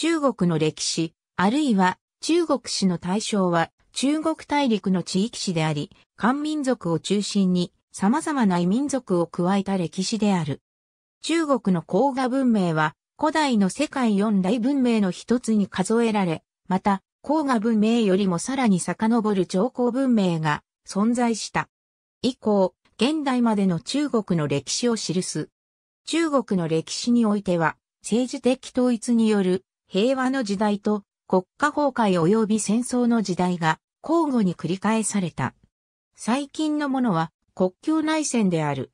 中国の歴史、あるいは中国史の対象は中国大陸の地域史であり、漢民族を中心に様々な異民族を加えた歴史である。中国の黄河文明は古代の世界四大文明の一つに数えられ、また、黄河文明よりもさらに遡る上皇文明が存在した。以降、現代までの中国の歴史を記す。中国の歴史においては、政治的統一による平和の時代と国家崩壊及び戦争の時代が交互に繰り返された。最近のものは国境内戦である。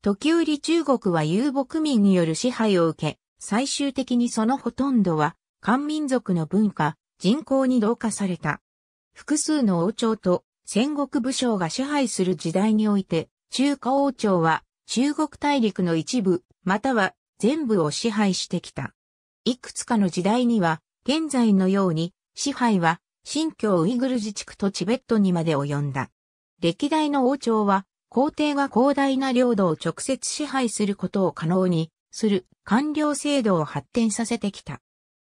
時折中国は遊牧民による支配を受け、最終的にそのほとんどは漢民族の文化、人口に同化された。複数の王朝と戦国武将が支配する時代において、中華王朝は中国大陸の一部、または全部を支配してきた。いくつかの時代には、現在のように、支配は、新疆ウイグル自治区とチベットにまで及んだ。歴代の王朝は、皇帝が広大な領土を直接支配することを可能にする官僚制度を発展させてきた。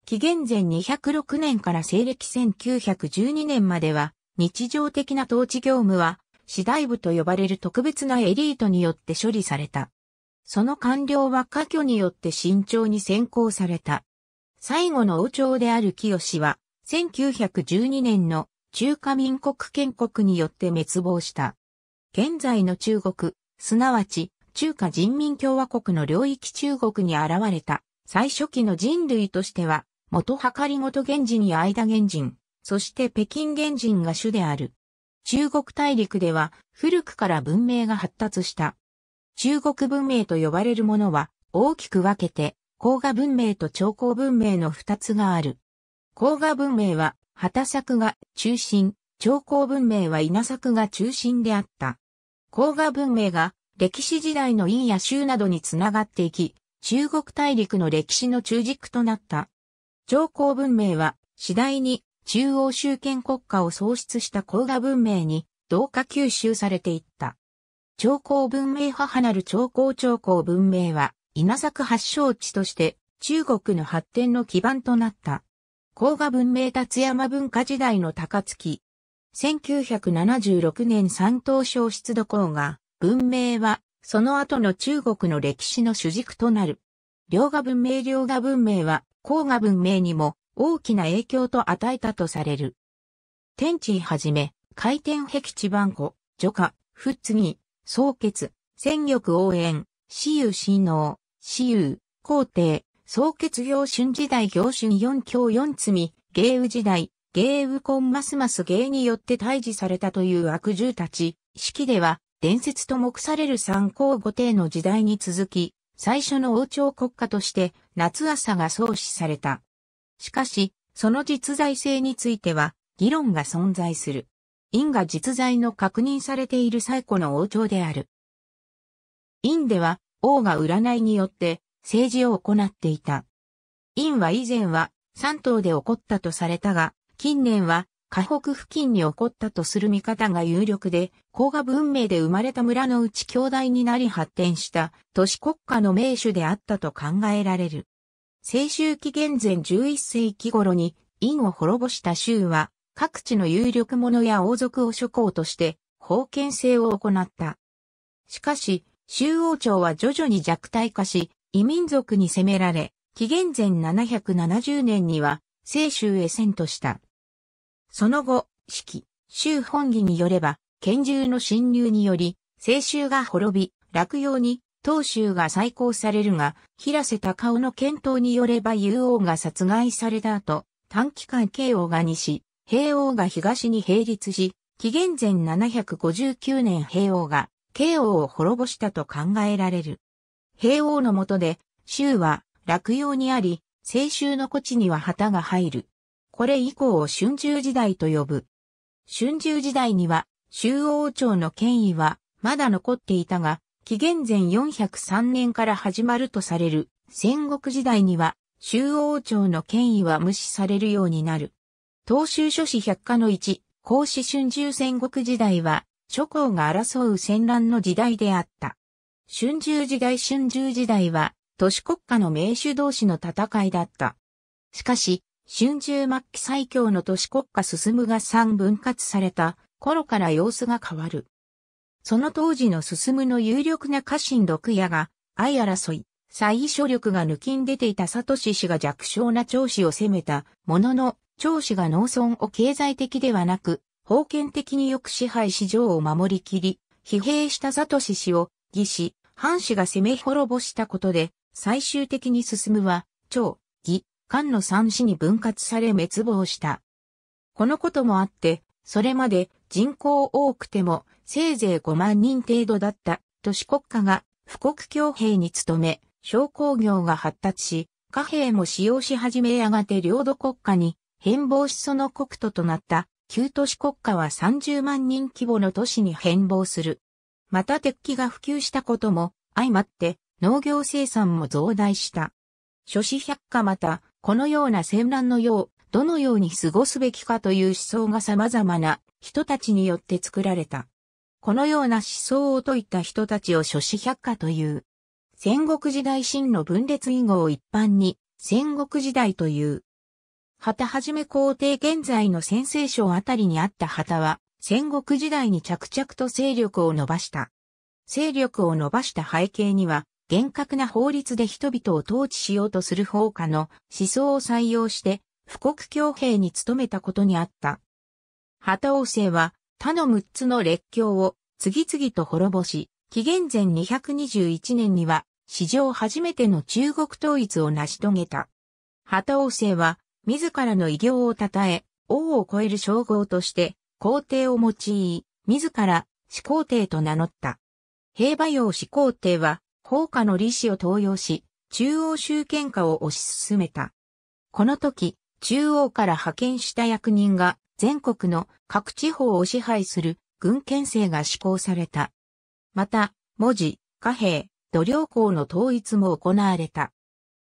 紀元前206年から西暦1912年までは、日常的な統治業務は、次第部と呼ばれる特別なエリートによって処理された。その官僚は科挙によって慎重に選考された。最後の王朝である清は、1912年の中華民国建国によって滅亡した。現在の中国、すなわち中華人民共和国の領域中国に現れた最初期の人類としては、元計り元源氏に間源人、そして北京源人が主である。中国大陸では古くから文明が発達した。中国文明と呼ばれるものは大きく分けて、黄河文明と長江文明の二つがある。黄河文明は、畑作が中心、長江文明は稲作が中心であった。黄河文明が歴史時代の陰や州などにつながっていき、中国大陸の歴史の中軸となった。長江文明は次第に中央集権国家を創出した黄河文明に同化吸収されていった。長江文明母なる長江長江文明は、稲作発祥地として、中国の発展の基盤となった。甲賀文明達山文化時代の高槻。1976年山東省出土甲賀、文明は、その後の中国の歴史の主軸となる。両賀文明両賀文明は、甲賀文明にも大きな影響と与えたとされる。天地はじめ、回転壁地番湖、除火、仏ッ総決、戦力応援、私有親王、私有、皇帝、総決行春時代行春四教四罪、芸雨時代、芸雨婚ますます芸によって退治されたという悪獣たち、式では伝説と目される三皇五帝の時代に続き、最初の王朝国家として夏朝が創始された。しかし、その実在性については議論が存在する。陰が実在の確認されている最古の王朝である。陰では、王が占いによって政治を行っていた。陰は以前は三島で起こったとされたが、近年は河北付近に起こったとする見方が有力で、甲賀文明で生まれた村のうち兄弟になり発展した都市国家の名手であったと考えられる。青州紀元前11世紀頃に、陰を滅ぼした州は、各地の有力者や王族を諸侯として、封建制を行った。しかし、周王朝は徐々に弱体化し、異民族に攻められ、紀元前770年には、聖州へ遷都した。その後、四季、周本義によれば、拳銃の侵入により、聖州が滅び、落葉に、東州が再興されるが、平瀬高尾の検討によれば幽王が殺害された後、短期間慶王が西、平王が東に並立し、紀元前759年平王が、慶王を滅ぼしたと考えられる。平王の下で、州は落葉にあり、青州の古地には旗が入る。これ以降を春秋時代と呼ぶ。春秋時代には、州王朝の権威はまだ残っていたが、紀元前403年から始まるとされる戦国時代には、州王朝の権威は無視されるようになる。東州諸子百科の一、孔子春秋戦国時代は、諸侯が争う戦乱の時代であった。春秋時代春秋時代は、都市国家の名手同士の戦いだった。しかし、春秋末期最強の都市国家進むが三分割された頃から様子が変わる。その当時の進むの有力な家臣六夜が、相争い、最初力が抜きん出ていた佐氏氏が弱小な長子を攻めたものの、長子が農村を経済的ではなく、封建的によく支配市場を守りきり、疲弊した里氏氏を、義氏、藩氏が攻め滅ぼしたことで、最終的に進むは、長、義、官の三氏に分割され滅亡した。このこともあって、それまで人口多くてもせいぜい5万人程度だった都市国家が富国強兵に努め、商工業が発達し、貨幣も使用し始めやがて領土国家に変貌しその国土となった旧都市国家は30万人規模の都市に変貌する。また鉄器が普及したことも相まって農業生産も増大した。諸子百科また、このような戦乱のよう、どのように過ごすべきかという思想が様々な人たちによって作られた。このような思想を説いた人たちを諸子百科という。戦国時代真の分裂以後を一般に戦国時代という。旗はじめ皇帝現在の先西省あたりにあった旗は、戦国時代に着々と勢力を伸ばした。勢力を伸ばした背景には、厳格な法律で人々を統治しようとする法家の思想を採用して、富国強兵に努めたことにあった。旗王政は、他の6つの列強を次々と滅ぼし、紀元前221年には、史上初めての中国統一を成し遂げた。旗王政は、自らの偉業を称え、王を超える称号として、皇帝を用い、自ら、始皇帝と名乗った。平馬用始皇帝は、法家の利子を登用し、中央集権化を推し進めた。この時、中央から派遣した役人が、全国の各地方を支配する軍権制が施行された。また、文字、貨幣、土量校の統一も行われた。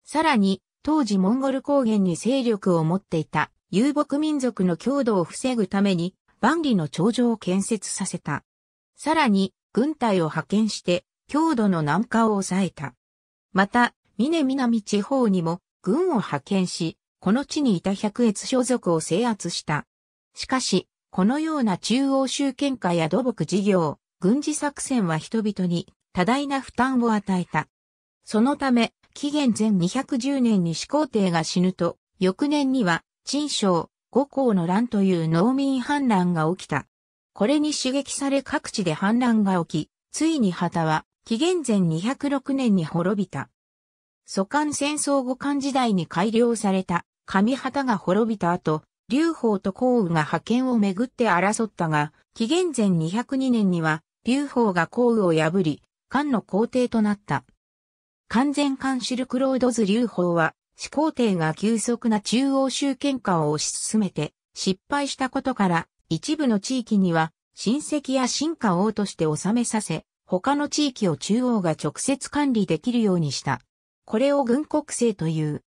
さらに、当時モンゴル高原に勢力を持っていた遊牧民族の強度を防ぐために万里の長城を建設させた。さらに軍隊を派遣して強度の南下を抑えた。また、峰南地方にも軍を派遣し、この地にいた百越所属を制圧した。しかし、このような中央集権化や土木事業、軍事作戦は人々に多大な負担を与えた。そのため、紀元前210年に始皇帝が死ぬと、翌年には、陳章、五皇の乱という農民反乱が起きた。これに刺激され各地で反乱が起き、ついに旗は、紀元前206年に滅びた。祖官戦争五韓時代に改良された、上旗が滅びた後、劉邦と項羽が派遣をめぐって争ったが、紀元前202年には、劉邦が項羽を破り、漢の皇帝となった。完全艦シルクロードズ流法は、始皇帝が急速な中央集権化を推し進めて、失敗したことから、一部の地域には、親戚や進化王として治めさせ、他の地域を中央が直接管理できるようにした。これを軍国制という。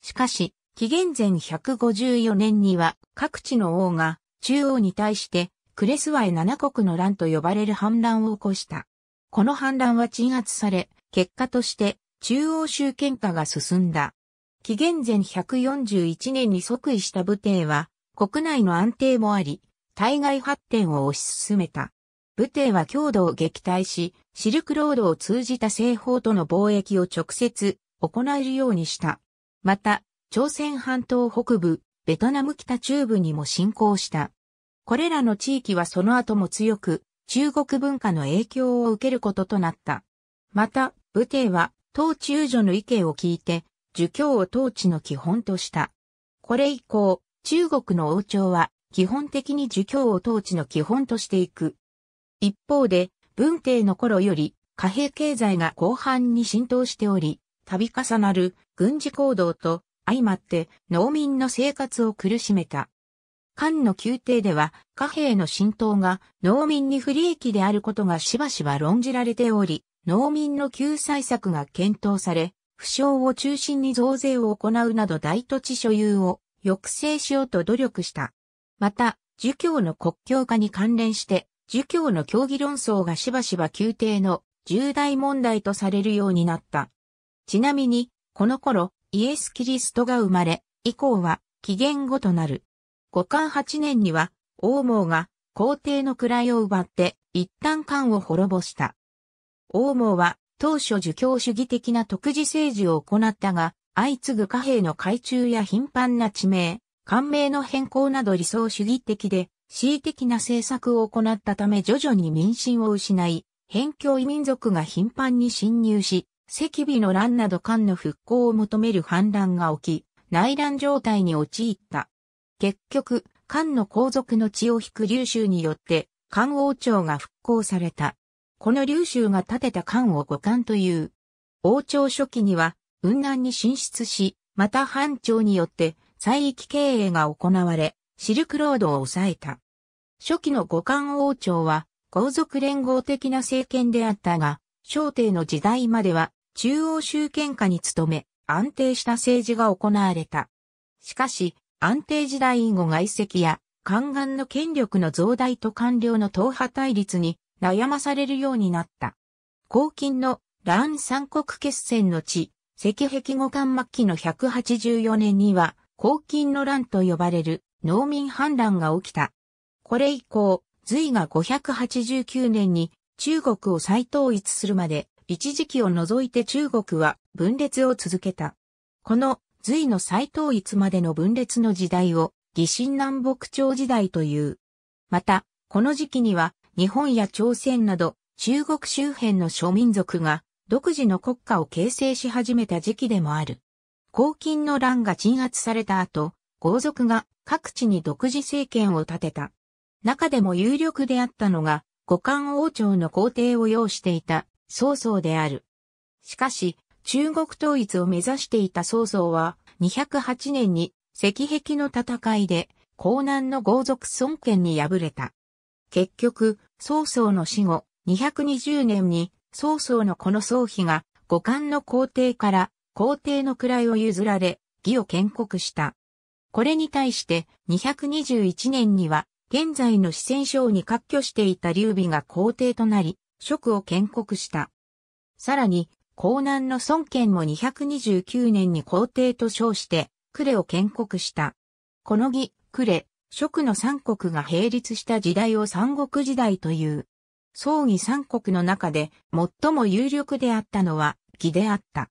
しかし、紀元前154年には各地の王が中央に対してクレスワイ七国の乱と呼ばれる反乱を起こした。この反乱は鎮圧され、結果として中央集権化が進んだ。紀元前141年に即位した武帝は、国内の安定もあり、対外発展を推し進めた。武帝は強度を撃退し、シルクロードを通じた西方との貿易を直接行えるようにした。また、朝鮮半島北部、ベトナム北中部にも侵攻した。これらの地域はその後も強く、中国文化の影響を受けることとなった。また、武帝は当中女の意見を聞いて、儒教を統治の基本とした。これ以降、中国の王朝は基本的に儒教を統治の基本としていく。一方で、文帝の頃より貨幣経済が後半に浸透しており、度重なる軍事行動と相まって農民の生活を苦しめた。漢の宮廷では貨幣の浸透が農民に不利益であることがしばしば論じられており、農民の救済策が検討され、不詳を中心に増税を行うなど大土地所有を抑制しようと努力した。また、儒教の国教化に関連して、儒教の教義論争がしばしば宮廷の重大問題とされるようになった。ちなみに、この頃、イエス・キリストが生まれ、以降は紀元後となる。五冠八年には、王毛が皇帝の位を奪って、一旦官を滅ぼした。王毛は当初儒教主義的な特自政治を行ったが、相次ぐ貨幣の改鋳や頻繁な地名、官名の変更など理想主義的で、恣意的な政策を行ったため徐々に民心を失い、辺境異民族が頻繁に侵入し、赤備の乱など漢の復興を求める反乱が起き、内乱状態に陥った。結局、漢の皇族の血を引く流州によって、官王朝が復興された。この劉州が建てた漢を五漢という。王朝初期には、雲南に進出し、また藩庁によって再域経営が行われ、シルクロードを抑えた。初期の五漢王朝は、皇族連合的な政権であったが、朝帝の時代までは中央集権下に努め、安定した政治が行われた。しかし、安定時代以後外籍や、宦官の権力の増大と官僚の党派対立に悩まされるようになった。黄金の乱三国決戦の地、赤壁五冠末期の184年には、黄金の乱と呼ばれる農民反乱が起きた。これ以降、隋が589年に中国を再統一するまで、一時期を除いて中国は分裂を続けた。この隋の再統一までの分裂の時代を、義心南北朝時代という。また、この時期には日本や朝鮮など中国周辺の諸民族が独自の国家を形成し始めた時期でもある。黄金の乱が鎮圧された後、豪族が各地に独自政権を立てた。中でも有力であったのが、五漢王朝の皇帝を要していた曹操である。しかし、中国統一を目指していた曹操は、208年に石壁の戦いで、江南の豪族孫権に敗れた。結局、曹操の死後、220年に曹操のこの曹丕が五冠の皇帝から皇帝の位を譲られ、義を建国した。これに対して221年には現在の四川省に割拠していた劉備が皇帝となり、職を建国した。さらに、江南の孫権も229年に皇帝と称して、呉を建国した。この儀、呉、蜀の三国が並立した時代を三国時代という。葬儀三国の中で最も有力であったのは義であった。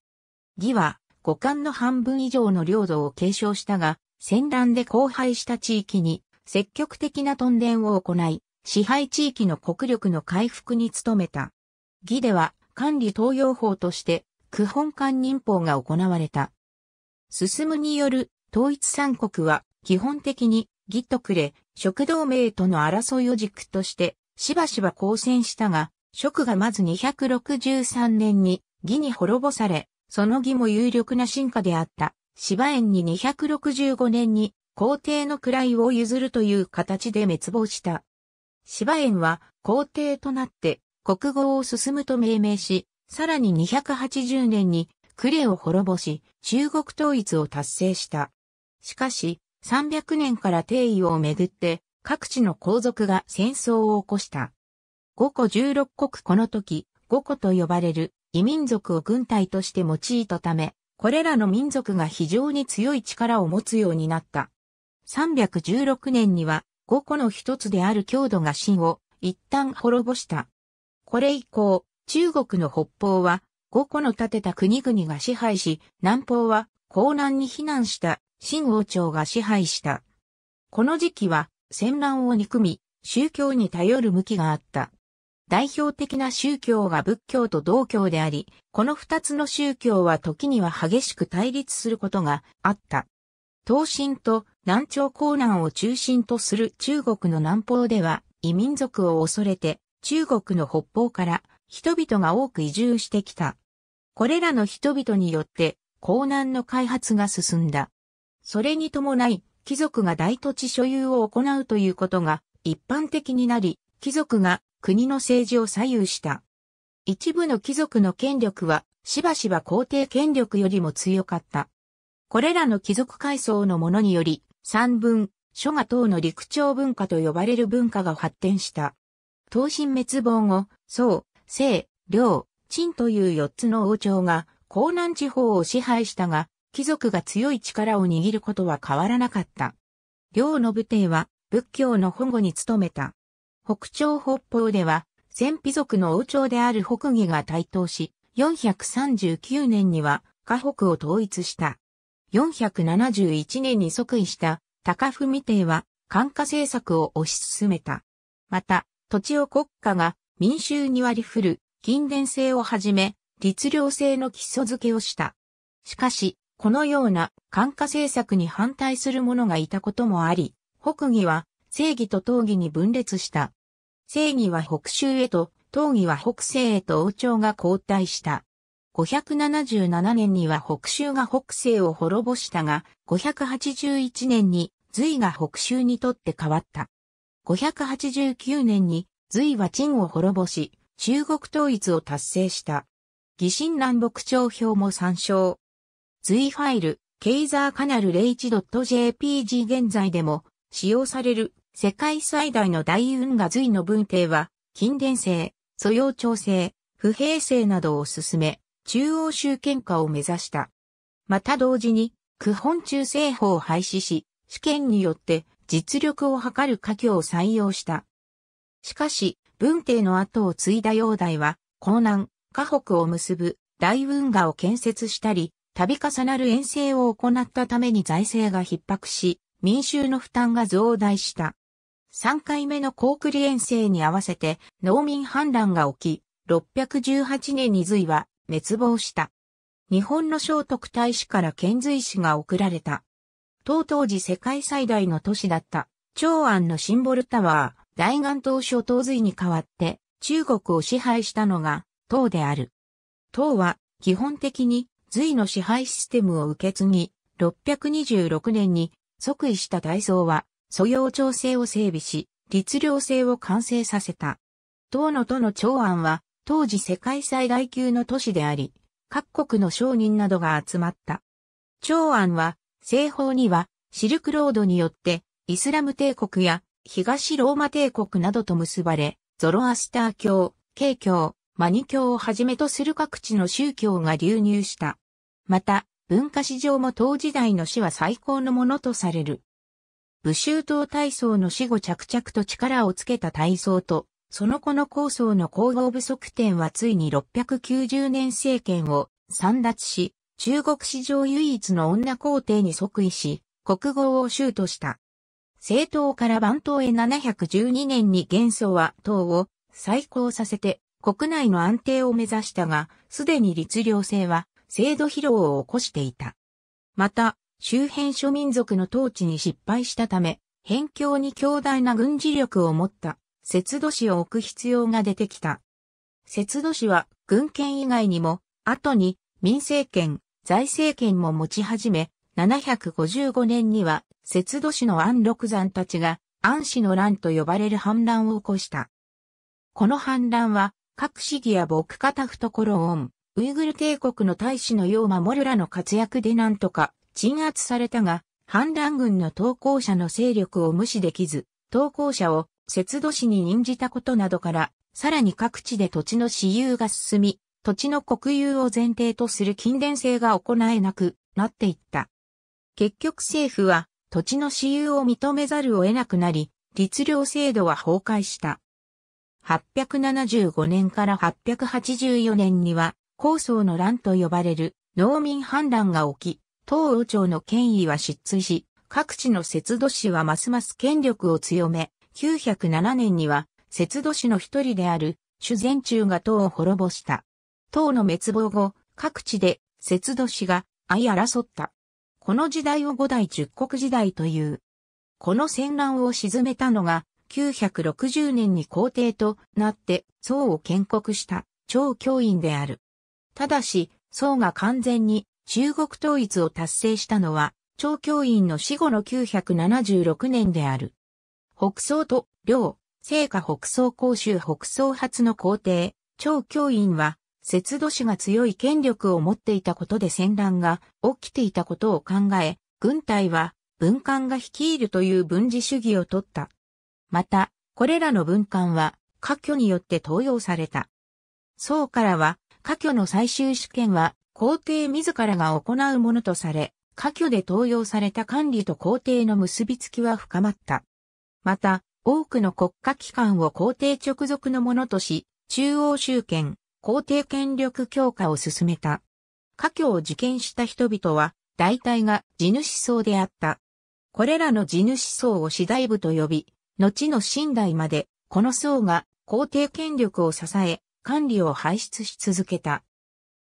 義は五冠の半分以上の領土を継承したが、戦乱で荒廃した地域に積極的な屯田を行い、支配地域の国力の回復に努めた。義では管理東洋法として区本官任法が行われた。進むによる統一三国は基本的にギットクレ、食同盟との争いを軸として、しばしば交戦したが、食がまず263年に義に滅ぼされ、その義も有力な進化であった。芝園に265年に皇帝の位を譲るという形で滅亡した。芝園は皇帝となって国語を進むと命名し、さらに280年にクレを滅ぼし、中国統一を達成した。しかし、300年から定位をめぐって各地の皇族が戦争を起こした。五個16国この時、五個と呼ばれる異民族を軍隊として用いたため、これらの民族が非常に強い力を持つようになった。316年には五個の一つである郷土が秦を一旦滅ぼした。これ以降、中国の北方は五個の建てた国々が支配し、南方は江南に避難した新王朝が支配した。この時期は戦乱を憎み、宗教に頼る向きがあった。代表的な宗教が仏教と道教であり、この二つの宗教は時には激しく対立することがあった。東進と南朝江南を中心とする中国の南方では異民族を恐れて中国の北方から人々が多く移住してきた。これらの人々によって江南の開発が進んだ。それに伴い、貴族が大土地所有を行うということが一般的になり、貴族が国の政治を左右した。一部の貴族の権力は、しばしば皇帝権力よりも強かった。これらの貴族階層のものにより、三文、書画等の陸長文化と呼ばれる文化が発展した。東進滅亡後、宋、清、領、陳という四つの王朝が江南地方を支配したが、貴族が強い力を握ることは変わらなかった。両の武帝は仏教の保護に努めた。北朝北方では、鮮貴族の王朝である北魏が台頭し、439年には河北を統一した。471年に即位した高文帝は、官化政策を推し進めた。また、土地を国家が民衆に割り振る、近伝制をはじめ、律令制の基礎付けをした。しかし、このような感化政策に反対する者がいたこともあり、北義は正義と討義に分裂した。正義は北州へと、討義は北西へと王朝が交代した。577年には北州が北西を滅ぼしたが、581年に隋が北州にとって変わった。589年に隋は陳を滅ぼし、中国統一を達成した。疑心南北朝表も参照。随ファイル、ケイザーカナル 01.jpg 現在でも使用される世界最大の大運河随の文帝は、近伝性、素養調整、不平性などを進め、中央集権化を目指した。また同時に、区本中正法を廃止し、試験によって実力を図る家挙を採用した。しかし、文帝の後を継いだ煬帝は、江南、河北を結ぶ大運河を建設したり、度重なる遠征を行ったために財政が逼迫し、民衆の負担が増大した。3回目の高栗遠征に合わせて農民反乱が起き、618年に隋は滅亡した。日本の聖徳太子から遣隋使が送られた。当当時世界最大の都市だった、長安のシンボルタワー、大岩島諸東隋に代わって中国を支配したのが党である。党は基本的に隋の支配システムを受け継ぎ、626年に即位した大僧は素養調整を整備し、律令制を完成させた。党の都の長安は当時世界最大級の都市であり、各国の商人などが集まった。長安は西方にはシルクロードによってイスラム帝国や東ローマ帝国などと結ばれ、ゾロアスター教、慶教、マニ教をはじめとする各地の宗教が流入した。また、文化史上も当時代の死は最高のものとされる。武州党体操の死後着々と力をつけた体操と、その子の構想の皇后不足点はついに690年政権を散奪し、中国史上唯一の女皇帝に即位し、国号を州とした。政党から番頭へ712年に元祖は党を再興させて、国内の安定を目指したが、すでに律令制は制度疲労を起こしていた。また、周辺諸民族の統治に失敗したため、辺境に強大な軍事力を持った、節度市を置く必要が出てきた。節度市は、軍権以外にも、後に民政権、財政権も持ち始め、755年には、節度市の安禄山たちが、安市の乱と呼ばれる反乱を起こした。この反乱は、各市議や牧方タフとコロン、ウイグル帝国の大使のよう守るらの活躍でなんとか鎮圧されたが、反乱軍の投稿者の勢力を無視できず、投稿者を節度市に任じたことなどから、さらに各地で土地の私有が進み、土地の国有を前提とする近伝性が行えなくなっていった。結局政府は土地の私有を認めざるを得なくなり、律令制度は崩壊した。875年から884年には、高層の乱と呼ばれる農民反乱が起き、東王朝の権威は失墜し、各地の節度師はますます権力を強め、907年には、節度師の一人である、主前中が党を滅ぼした。党の滅亡後、各地で、節度師が相争った。この時代を五代十国時代という。この戦乱を鎮めたのが、960年に皇帝となって宋を建国した超教員である。ただし、宋が完全に中国統一を達成したのは、超教員の死後の976年である。北宋と両、聖下北宋公衆北宋初の皇帝、超教員は、節度氏が強い権力を持っていたことで戦乱が起きていたことを考え、軍隊は文官が率いるという文字主義を取った。また、これらの文官は、科挙によって登用された。宋からは、科挙の最終試験は、皇帝自らが行うものとされ、科挙で登用された管理と皇帝の結びつきは深まった。また、多くの国家機関を皇帝直属のものとし、中央集権、皇帝権力強化を進めた。科挙を受験した人々は、大体が地主層であった。これらの地主層を次第部と呼び、後の信代まで、この層が皇帝権力を支え、管理を排出し続けた。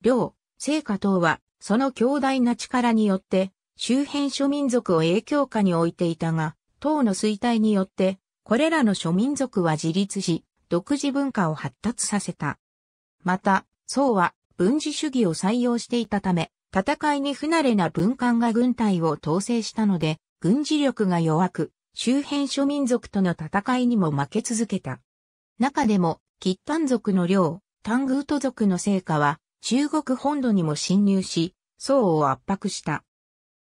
両、聖火等は、その強大な力によって、周辺諸民族を影響下に置いていたが、党の衰退によって、これらの諸民族は自立し、独自文化を発達させた。また、宋は軍事主義を採用していたため、戦いに不慣れな文官が軍隊を統制したので、軍事力が弱く、周辺諸民族との戦いにも負け続けた。中でも、吉丹族の領、タングート族の成果は、中国本土にも侵入し、宋を圧迫した。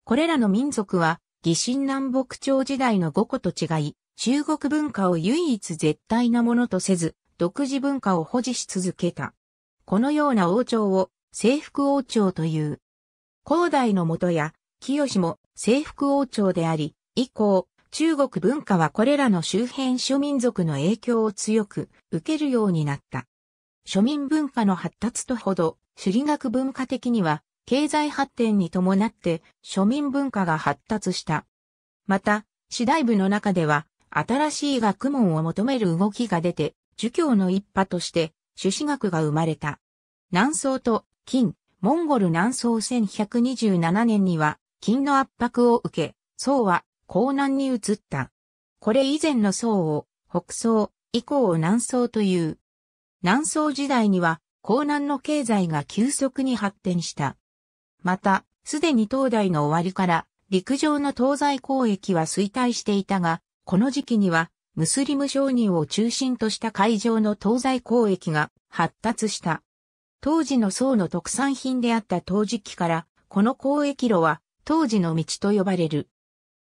これらの民族は、義心南北朝時代の五個と違い、中国文化を唯一絶対なものとせず、独自文化を保持し続けた。このような王朝を、征服王朝という。高代のとや、清も征服王朝であり、以降、中国文化はこれらの周辺諸民族の影響を強く受けるようになった。庶民文化の発達とほど、主理学文化的には、経済発展に伴って庶民文化が発達した。また、次第部の中では、新しい学問を求める動きが出て、儒教の一派として、朱子学が生まれた。南宋と金、モンゴル南宋1127年には、金の圧迫を受け、宋は江南に移った。これ以前の宋を北宋、以降を南宋という。南宋時代には江南の経済が急速に発展した。また、すでに東大の終わりから陸上の東西交易は衰退していたが、この時期にはムスリム商人を中心とした海上の東西交易が発達した。当時の宋の特産品であった陶磁器から、この交易路は当時の道と呼ばれる。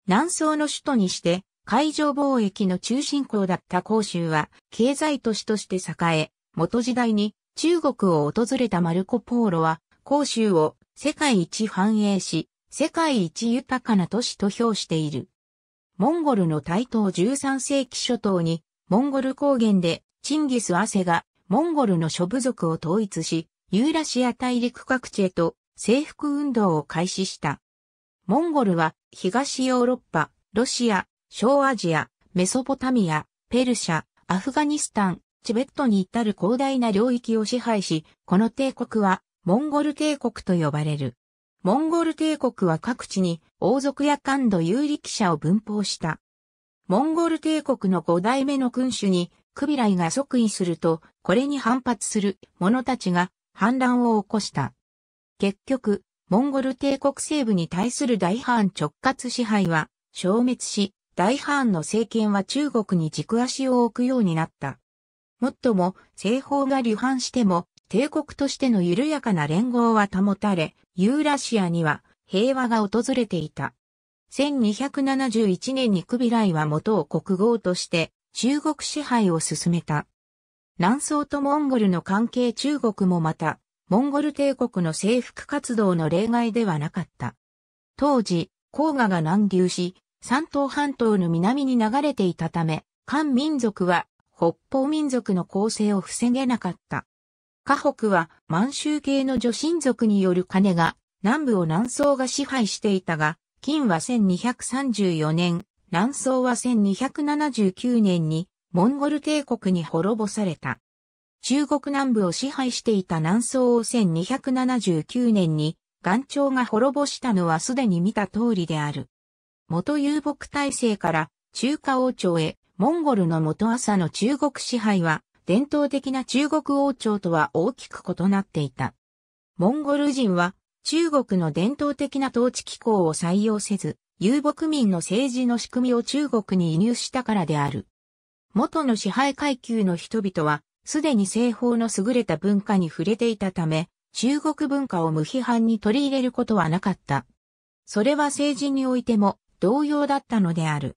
南宋の首都にして、海上貿易の中心港だった広州は、経済都市として栄え、元時代に中国を訪れたマルコ・ポーロは、広州を世界一繁栄し、世界一豊かな都市と評している。モンゴルの台東13世紀初頭に、モンゴル高原でチンギス・アセがモンゴルの諸部族を統一し、ユーラシア大陸各地へと征服運動を開始した。モンゴルは東ヨーロッパ、ロシア、小アジア、メソポタミア、ペルシャ、アフガニスタン、チベットに至る広大な領域を支配し、この帝国はモンゴル帝国と呼ばれる。モンゴル帝国は各地に王族や官土有力者を分封した。モンゴル帝国の5代目の君主にクビライが即位すると、これに反発する者たちが反乱を起こした。結局、モンゴル帝国西部に対する大藩直轄支配は消滅し、大藩の政権は中国に軸足を置くようになった。もっとも、西方が流反しても、帝国としての緩やかな連合は保たれ、ユーラシアには平和が訪れていた。1271年にクビライは元を国号として中国支配を進めた。南宋とモンゴルの関係中国もまたモンゴル帝国の征服活動の例外ではなかった。当時、黄河が南流し、山東半島の南に流れていたため、漢民族は北方民族の構成を防げなかった。河北は満州系の女神族による金が南部を南宋が支配していたが、金は1234年、南宋は1279年にモンゴル帝国に滅ぼされた。中国南部を支配していた南宋を1279年に元朝が滅ぼしたのはすでに見た通りである。元遊牧体制から中華王朝へモンゴルの元朝の中国支配は伝統的な中国王朝とは大きく異なっていた。モンゴル人は中国の伝統的な統治機構を採用せず、遊牧民の政治の仕組みを中国に移入したからである。元の支配階級の人々はすでに西方の優れた文化に触れていたため、中国文化を無批判に取り入れることはなかった。それは政治においても同様だったのである。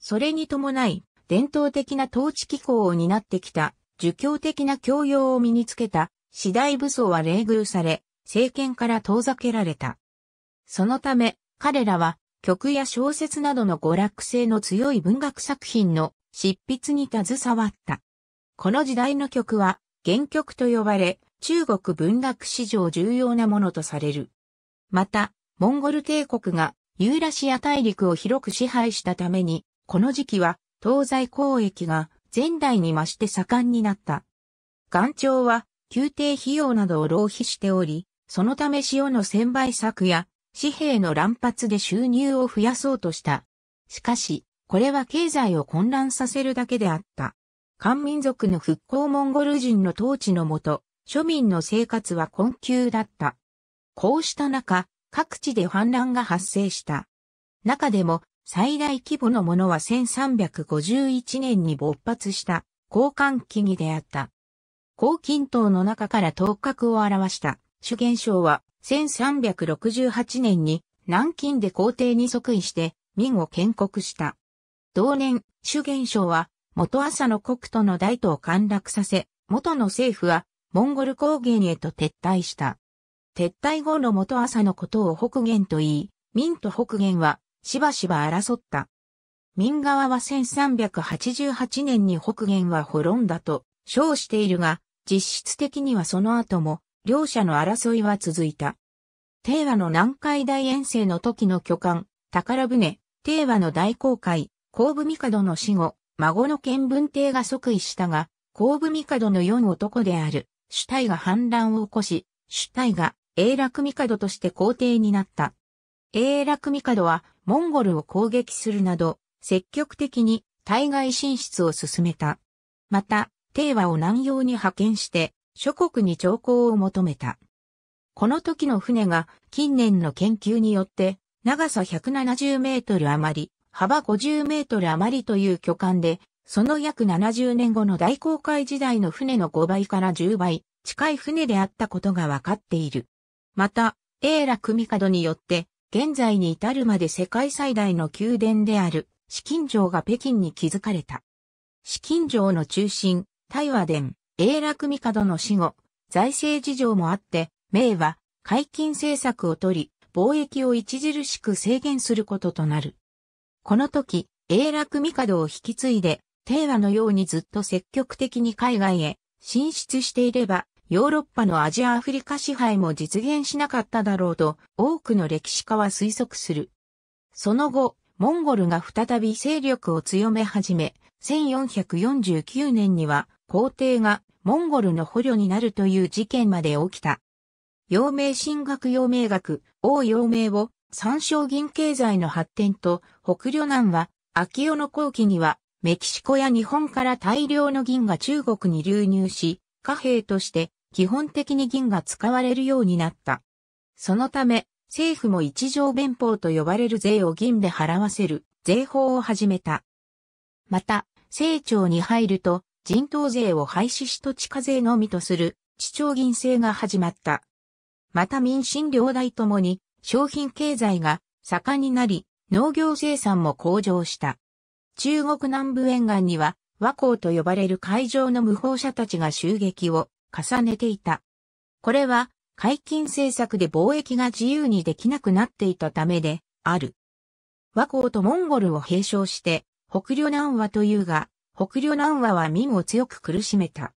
それに伴い、伝統的な統治機構を担ってきた、儒教的な教養を身につけた、次第武装は冷遇され、政権から遠ざけられた。そのため、彼らは、曲や小説などの娯楽性の強い文学作品の執筆に携わった。この時代の曲は、原曲と呼ばれ、中国文学史上重要なものとされる。また、モンゴル帝国がユーラシア大陸を広く支配したために、この時期は東西交易が前代に増して盛んになった。岩長は宮廷費用などを浪費しており、そのため塩の専売策や紙幣の乱発で収入を増やそうとした。しかし、これは経済を混乱させるだけであった。漢民族の復興モンゴル人の統治のもと、庶民の生活は困窮だった。こうした中、各地で反乱が発生した。中でも、最大規模のものは1351年に勃発した交換期儀であった。高近島の中から頭角を表した主元省は1368年に南京で皇帝に即位して明を建国した。同年、主元省は元朝の国都の大都を陥落させ、元の政府はモンゴル高原へと撤退した。撤退後の元朝のことを北元と言い、民と北元はしばしば争った。民側は1388年に北元は滅んだと称しているが、実質的にはその後も両者の争いは続いた。帝和の南海大遠征の時の巨漢、宝船、帝和の大航海、後部帝の死後、孫の見文帝が即位したが、後部帝の四男である、主体が反乱を起こし、主体が永楽帝として皇帝になった。永楽帝はモンゴルを攻撃するなど、積極的に対外進出を進めた。また、帝和を南洋に派遣して、諸国に兆候を求めた。この時の船が近年の研究によって、長さ170メートル余り、幅50メートル余りという巨漢で、その約70年後の大航海時代の船の5倍から10倍近い船であったことが分かっている。また、ラ楽帝によって、現在に至るまで世界最大の宮殿である、紫禁城が北京に築かれた。紫禁城の中心、大和殿、ラ楽帝の死後、財政事情もあって、明は、解禁政策を取り、貿易を著しく制限することとなる。この時、永楽帝を引き継いで、帝和のようにずっと積極的に海外へ進出していれば、ヨーロッパのアジア・アフリカ支配も実現しなかっただろうと、多くの歴史家は推測する。その後、モンゴルが再び勢力を強め始め、1449年には皇帝がモンゴルの捕虜になるという事件まで起きた。陽明神学陽明学、王陽明を三省銀経済の発展と北旅南は、秋代の後期には、メキシコや日本から大量の銀が中国に流入し、貨幣として基本的に銀が使われるようになった。そのため、政府も一条弁法と呼ばれる税を銀で払わせる税法を始めた。また、政庁に入ると、人頭税を廃止し土地課税のみとする、地庁銀制が始まった。また民進両代ともに、商品経済が盛んになり、農業生産も向上した。中国南部沿岸には、和光と呼ばれる海上の無法者たちが襲撃を重ねていた。これは、解禁政策で貿易が自由にできなくなっていたためで、ある。和光とモンゴルを併称して、北領南和というが、北領南和は民を強く苦しめた。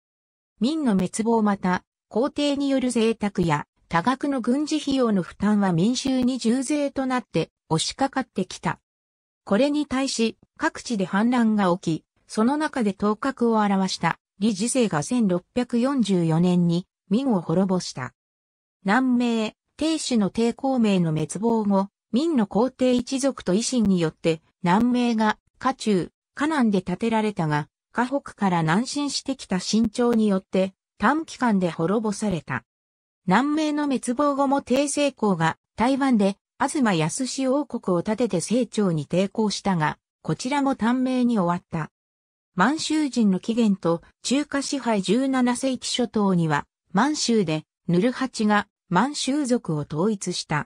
民の滅亡また、皇帝による贅沢や多額の軍事費用の負担は民衆に重税となって押しかかってきた。これに対し、各地で反乱が起き、その中で頭角を表した李治政が1644年に民を滅ぼした。南明、帝主の帝公明の滅亡後、民の皇帝一族と維新によって南明が家中、河南で建てられたが、河北から南進してきた新朝によって短期間で滅ぼされた。南明の滅亡後も帝成功が台湾で東康氏王国を建てて成長に抵抗したが、こちらも短命に終わった。満州人の起源と中華支配17世紀初頭には満州でヌルハチが満州族を統一した。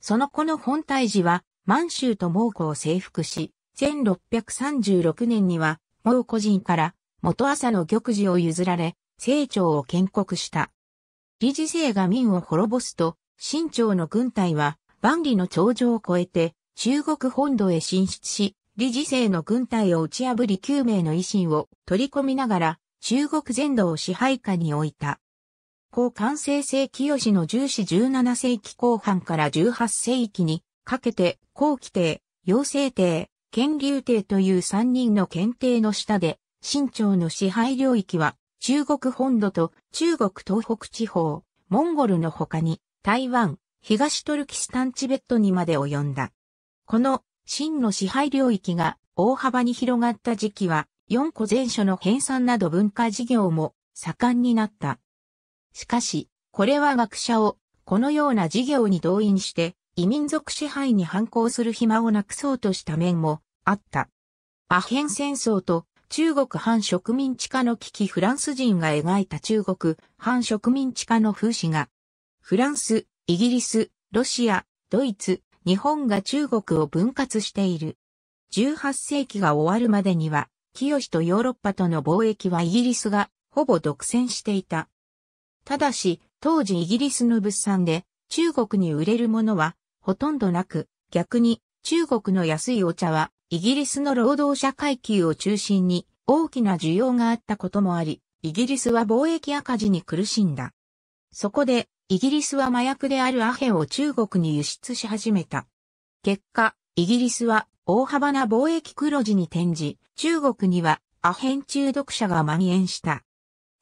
その子の本体寺は満州と蒙古を征服し、1636年には蒙古人から元朝の玉寺を譲られ、清朝を建国した。李治政が民を滅ぼすと、清朝の軍隊は万里の長城を越えて中国本土へ進出し、李治政の軍隊を打ち破り9名の維新を取り込みながら中国全土を支配下に置いた。後完成世清の重視17世紀後半から18世紀にかけて後期帝、陽聖帝、建隆帝という3人の検定の下で、清朝の支配領域は中国本土と中国東北地方、モンゴルの他に台湾、東トルキスタンチベットにまで及んだ。この真の支配領域が大幅に広がった時期は、4個前書の編纂など文化事業も盛んになった。しかし、これは学者をこのような事業に動員して異民族支配に反抗する暇をなくそうとした面もあった。アヘン戦争と中国反植民地化の危機フランス人が描いた中国反植民地化の風刺が、フランス、イギリス、ロシア、ドイツ、日本が中国を分割している。18世紀が終わるまでには、清とヨーロッパとの貿易はイギリスがほぼ独占していた。ただし、当時イギリスの物産で中国に売れるものはほとんどなく、逆に中国の安いお茶はイギリスの労働者階級を中心に大きな需要があったこともあり、イギリスは貿易赤字に苦しんだ。そこで、イギリスは麻薬であるアヘを中国に輸出し始めた。結果、イギリスは大幅な貿易黒字に転じ、中国にはアヘン中毒者が蔓延した。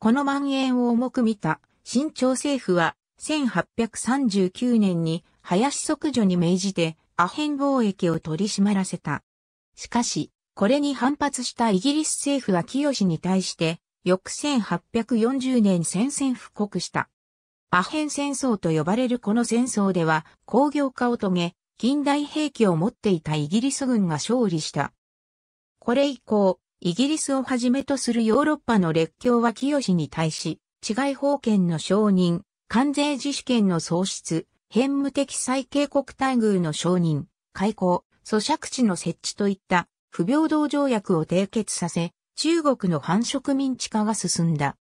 この蔓延を重く見た新朝政府は1839年に林即助に命じてアヘン貿易を取り締まらせた。しかし、これに反発したイギリス政府は清に対して、翌1840年宣戦布告した。アヘン戦争と呼ばれるこの戦争では工業化を遂げ、近代兵器を持っていたイギリス軍が勝利した。これ以降、イギリスをはじめとするヨーロッパの列強は清に対し、治外法権の承認、関税自主権の創出、偏無的最恵国待遇の承認、開口、租借地の設置といった不平等条約を締結させ、中国の繁殖民地化が進んだ。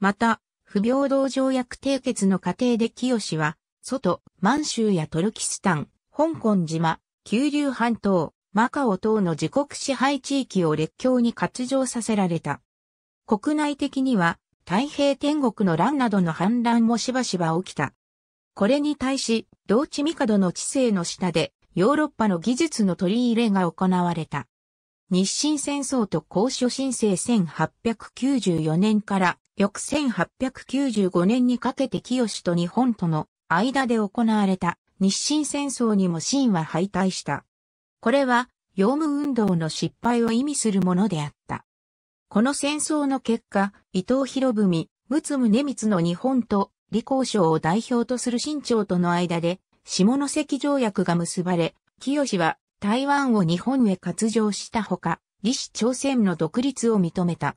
また、不平等条約締結の過程で清は、外、満州やトルキスタン、香港島、九龍半島、マカオ等の自国支配地域を列強に割譲させられた。国内的には、太平天国の乱などの反乱もしばしば起きた。これに対し、同地帝の治世の下で、ヨーロッパの技術の取り入れが行われた。日清戦争と交渉申請1894年から翌1895年にかけて清と日本との間で行われた日清戦争にも清は敗退した。これは、洋務運動の失敗を意味するものであった。この戦争の結果、伊藤博文、陸奥宗光の日本と李光省を代表とする清朝との間で下関条約が結ばれ、清は台湾を日本へ割譲したほか、李氏朝鮮の独立を認めた。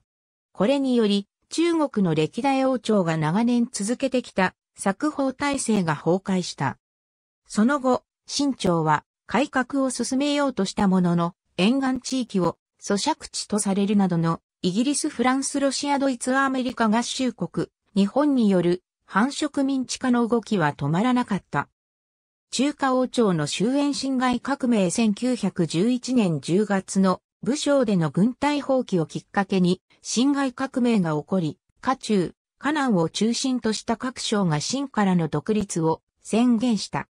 これにより、中国の歴代王朝が長年続けてきた作法体制が崩壊した。その後、清朝は改革を進めようとしたものの、沿岸地域を咀嚼地とされるなどのイギリス、フランス、ロシア、ドイツ、アメリカ合衆国、日本による繁殖民地化の動きは止まらなかった。中華王朝の終焉侵害革命1911年10月の武将での軍隊放棄をきっかけに侵害革命が起こり、下中、河南を中心とした各省が清からの独立を宣言した。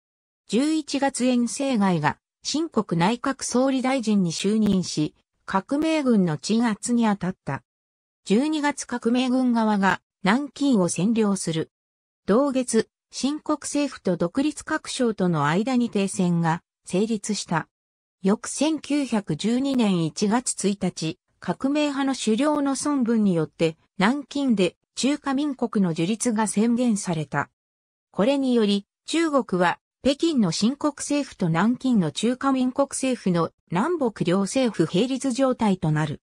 11月遠征外が新国内閣総理大臣に就任し、革命軍の鎮圧に当たった。12月革命軍側が南京を占領する。同月、新国政府と独立各省との間に停戦が成立した。翌1912年1月1日、革命派の首領の孫文によって南京で中華民国の樹立が宣言された。これにより中国は北京の新国政府と南京の中華民国政府の南北両政府並立状態となる。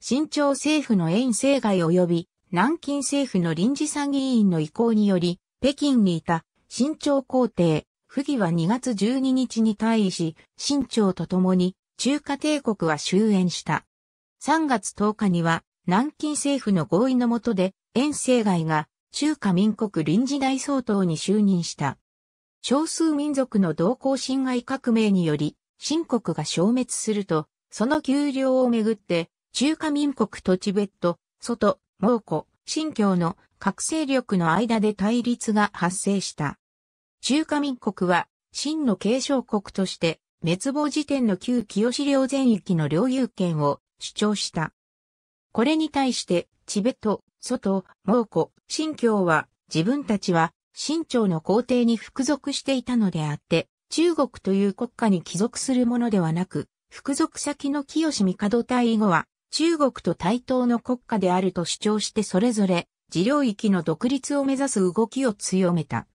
新朝政府の遠征外及び南京政府の臨時参議院の意向により北京にいた新朝皇帝、溥儀は2月12日に退位し、清朝と共に中華帝国は終焉した。3月10日には南京政府の合意のもとで、遠征外が中華民国臨時大総統に就任した。少数民族の同行侵害革命により、新国が消滅すると、その給料をめぐって、中華民国とチベット、外、蒙古、新疆の各勢力の間で対立が発生した。中華民国は、清の継承国として、滅亡時点の旧清志領全域の領有権を主張した。これに対して、チベット、外、蒙古、新疆は、自分たちは、清朝の皇帝に服属していたのであって、中国という国家に帰属するものではなく、服属先の清帝帝以後は、中国と対等の国家であると主張してそれぞれ自領域の独立を目指す動きを強めた。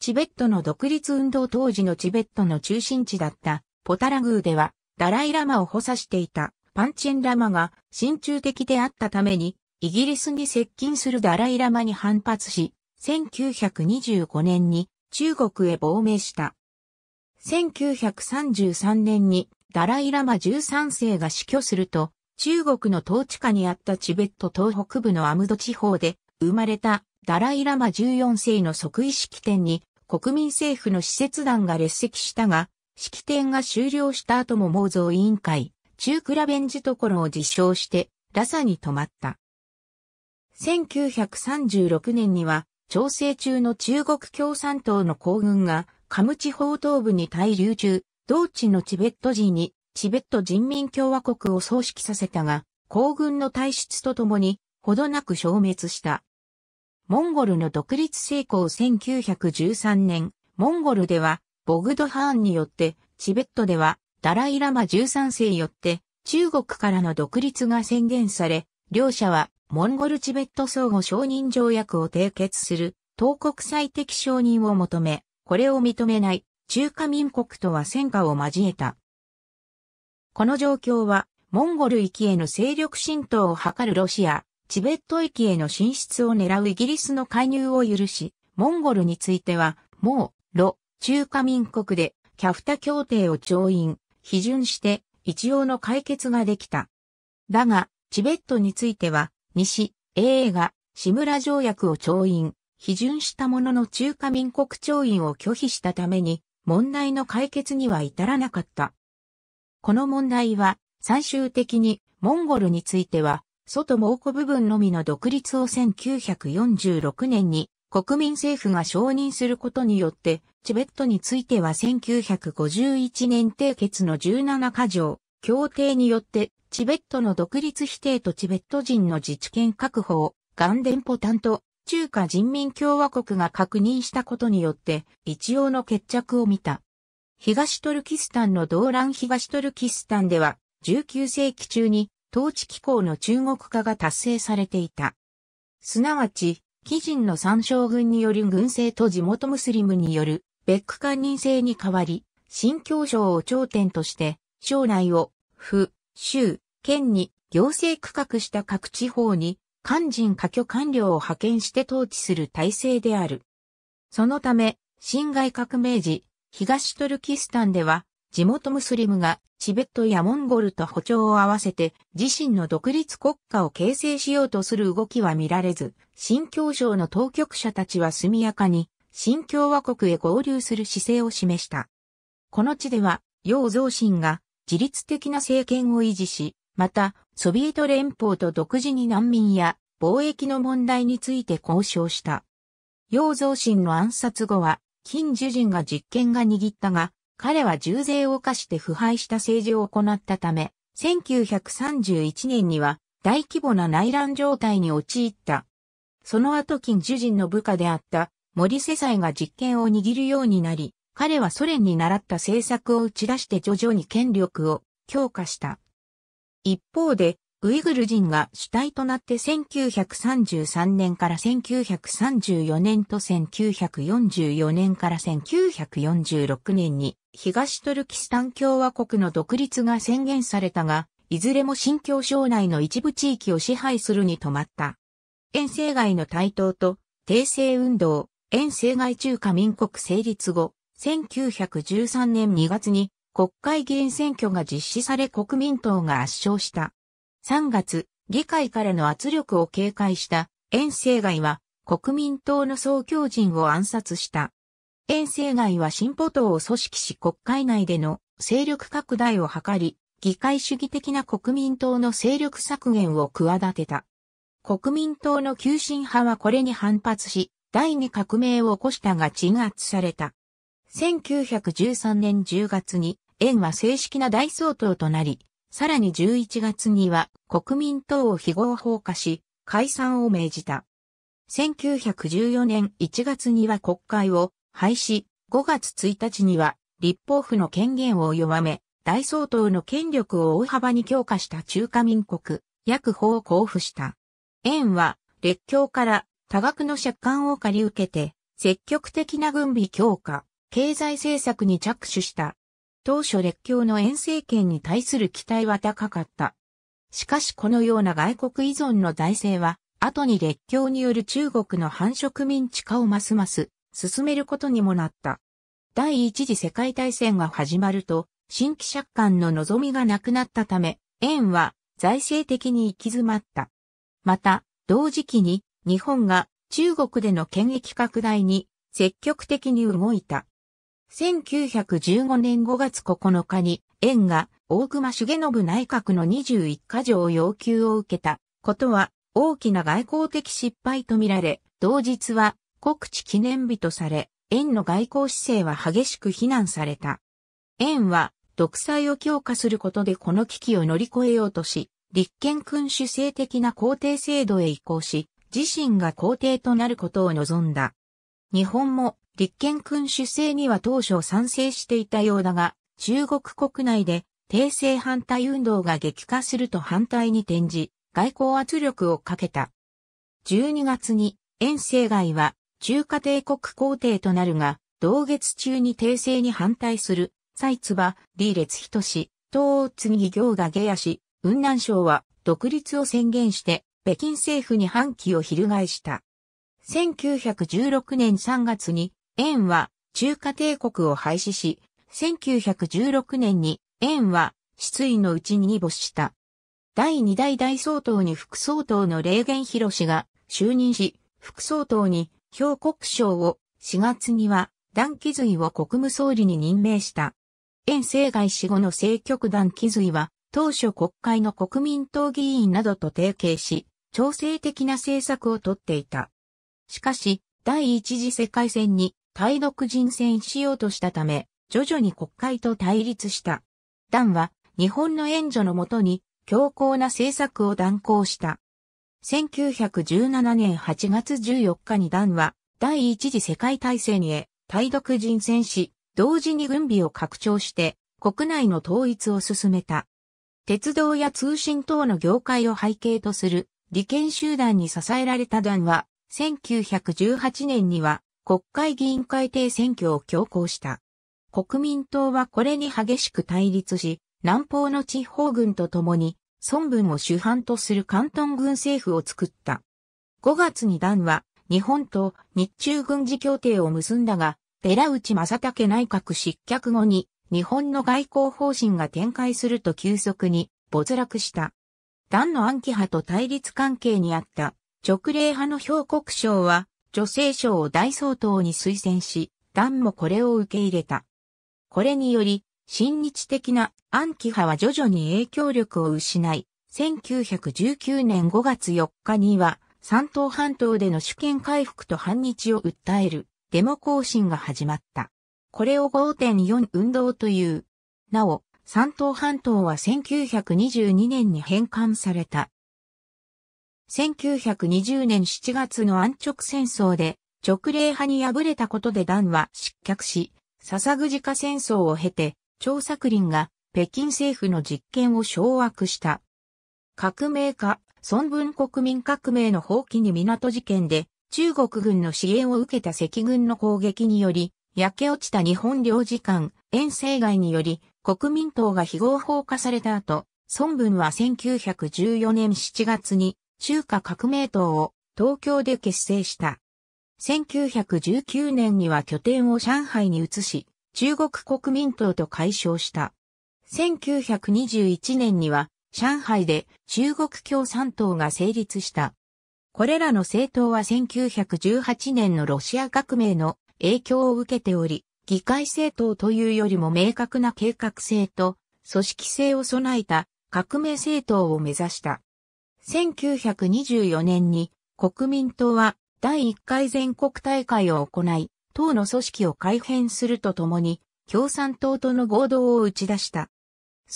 チベットの独立運動当時のチベットの中心地だったポタラグーではダライラマを補佐していたパンチェンラマが親中的であったためにイギリスに接近するダライラマに反発し1925年に中国へ亡命した。1933年にダライラマ13世が死去すると中国の統治下にあったチベット東北部のアムド地方で生まれたダライラマ14世の即位式典に国民政府の施設団が列席したが、式典が終了した後も毛造委員会、中クラベンジところを自称して、ラサに泊まった。1936年には、調整中の中国共産党の皇軍が、カム地方東部に滞留中、同地のチベット人にチベット人民共和国を葬式させたが、皇軍の退出とともに、ほどなく消滅した。モンゴルの独立成功1913年、モンゴルでは、ボグドハーンによって、チベットでは、ダライラマ13世よって、中国からの独立が宣言され、両者は、モンゴルチベット相互承認条約を締結する、東国際的承認を求め、これを認めない、中華民国とは戦火を交えた。この状況は、モンゴル域への勢力浸透を図るロシア、チベット域への進出を狙うイギリスの介入を許し、モンゴルについては、もう、ロ、中華民国で、キャフタ協定を調印、批准して、一応の解決ができた。だが、チベットについては、西、英が、シムラ条約を調印、批准したものの中華民国調印を拒否したために、問題の解決には至らなかった。この問題は、最終的にモンゴルについては、外蒙古部分のみの独立を1946年に国民政府が承認することによって、チベットについては1951年締結の17か条、協定によって、チベットの独立否定とチベット人の自治権確保を、ガンデンポタンと中華人民共和国が確認したことによって、一応の決着を見た。東トルキスタンの動乱東トルキスタンでは、19世紀中に統治機構の中国化が達成されていた。すなわち、貴人の三将軍による軍政と地元ムスリムによる別区官人制に代わり、新教省を頂点として、省内を、府、州、県に行政区画した各地方に、肝心家居官僚を派遣して統治する体制である。そのため、侵害革命時、東トルキスタンでは、地元ムスリムがチベットやモンゴルと歩調を合わせて自身の独立国家を形成しようとする動きは見られず、新教省の当局者たちは速やかに新共和国へ合流する姿勢を示した。この地では、楊造信が自律的な政権を維持し、また、ソビエト連邦と独自に難民や貿易の問題について交渉した。楊造信の暗殺後は、金樹人が実権が握ったが、彼は重税を課して腐敗した政治を行ったため、1931年には大規模な内乱状態に陥った。その後金樹人の部下であった森世才が実権を握るようになり、彼はソ連に習った政策を打ち出して徐々に権力を強化した。一方で、ウイグル人が主体となって1933年から1934年と1944年から1946年に東トルキスタン共和国の独立が宣言されたが、いずれも新教省内の一部地域を支配するに止まった。遠征外の台頭と、帝政運動、遠征外中華民国成立後、1913年2月に国会議員選挙が実施され国民党が圧勝した。3月、議会からの圧力を警戒した、遠征外は、国民党の総強陣を暗殺した。遠征外は進歩党を組織し国会内での勢力拡大を図り、議会主義的な国民党の勢力削減を企てた。国民党の急進派はこれに反発し、第二革命を起こしたが鎮圧された。1913年10月に、円は正式な大総統となり、さらに11月には国民党を非合法化し、解散を命じた。1914年1月には国会を廃止、5月1日には立法府の権限を弱め、大総統の権力を大幅に強化した中華民国、約法を交付した。円は列強から多額の借款を借り受けて、積極的な軍備強化、経済政策に着手した当初列強の遠征権に対する期待は高かった。しかしこのような外国依存の財政は、後に列強による中国の繁殖民地化をますます進めることにもなった。第一次世界大戦が始まると、新規借款の望みがなくなったため、円は財政的に行き詰まった。また、同時期に日本が中国での権益拡大に積極的に動いた。1915年5月9日に、円が大隈重信内閣の21箇条要求を受けたことは大きな外交的失敗とみられ、同日は国知記念日とされ、円の外交姿勢は激しく非難された。円は独裁を強化することでこの危機を乗り越えようとし、立憲君主制的な皇帝制度へ移行し、自身が皇帝となることを望んだ。日本も立憲君主制には当初賛成していたようだが、中国国内で帝政反対運動が激化すると反対に転じ、外交圧力をかけた。12月に、遠征外は中華帝国皇帝となるが、同月中に帝政に反対する、蔡津は、李列人氏、東次行が下野し、雲南省は独立を宣言して、北京政府に反旗を翻した。1916年3月に円は中華帝国を廃止し、1916年に円は失意のうちに没した。第2代大総統に副総統の霊源博氏が就任し、副総統に評国省を4月には団気髄を国務総理に任命した。遠生外死後の政局団気髄は当初国会の国民党議員などと提携し、調整的な政策をとっていた。しかし、第一次世界戦に対独人選しようとしたため、徐々に国会と対立した。ダンは日本の援助のもとに強硬な政策を断行した。1917年8月14日にダンは第一次世界大戦へ対独人選し、同時に軍備を拡張して国内の統一を進めた。鉄道や通信等の業界を背景とする利権集団に支えられた団は、1918年には国会議員改定選挙を強行した。国民党はこれに激しく対立し、南方の地方軍と共に、孫文を主犯とする関東軍政府を作った。5月に団は、日本と日中軍事協定を結んだが、寺内正武内閣失脚後に、日本の外交方針が展開すると急速に没落した。団の暗記派と対立関係にあった、直令派の評国省は、女性賞を大総統に推薦し、ダンもこれを受け入れた。これにより、親日的な暗記派は徐々に影響力を失い、1919年5月4日には、三島半島での主権回復と反日を訴えるデモ行進が始まった。これを5.4運動という。なお、三島半島は1922年に返還された1920年7月の安直戦争で直令派に敗れたことで団は失脚し、笹ぐじか戦争を経て、張作林が北京政府の実権を掌握した。革命家、孫文国民革命の放棄に港事件で、中国軍の支援を受けた赤軍の攻撃により、焼け落ちた日本領事館、遠征外により、国民党が非合法化された後、孫文は1914年7月に中華革命党を東京で結成した。1919年には拠点を上海に移し、中国国民党と解消した。1921年には上海で中国共産党が成立した。これらの政党は1918年のロシア革命の影響を受けており、議会政党というよりも明確な計画性と組織性を備えた革命政党を目指した。1924年に国民党は第1回全国大会を行い、党の組織を改編するとともに、共産党との合同を打ち出した。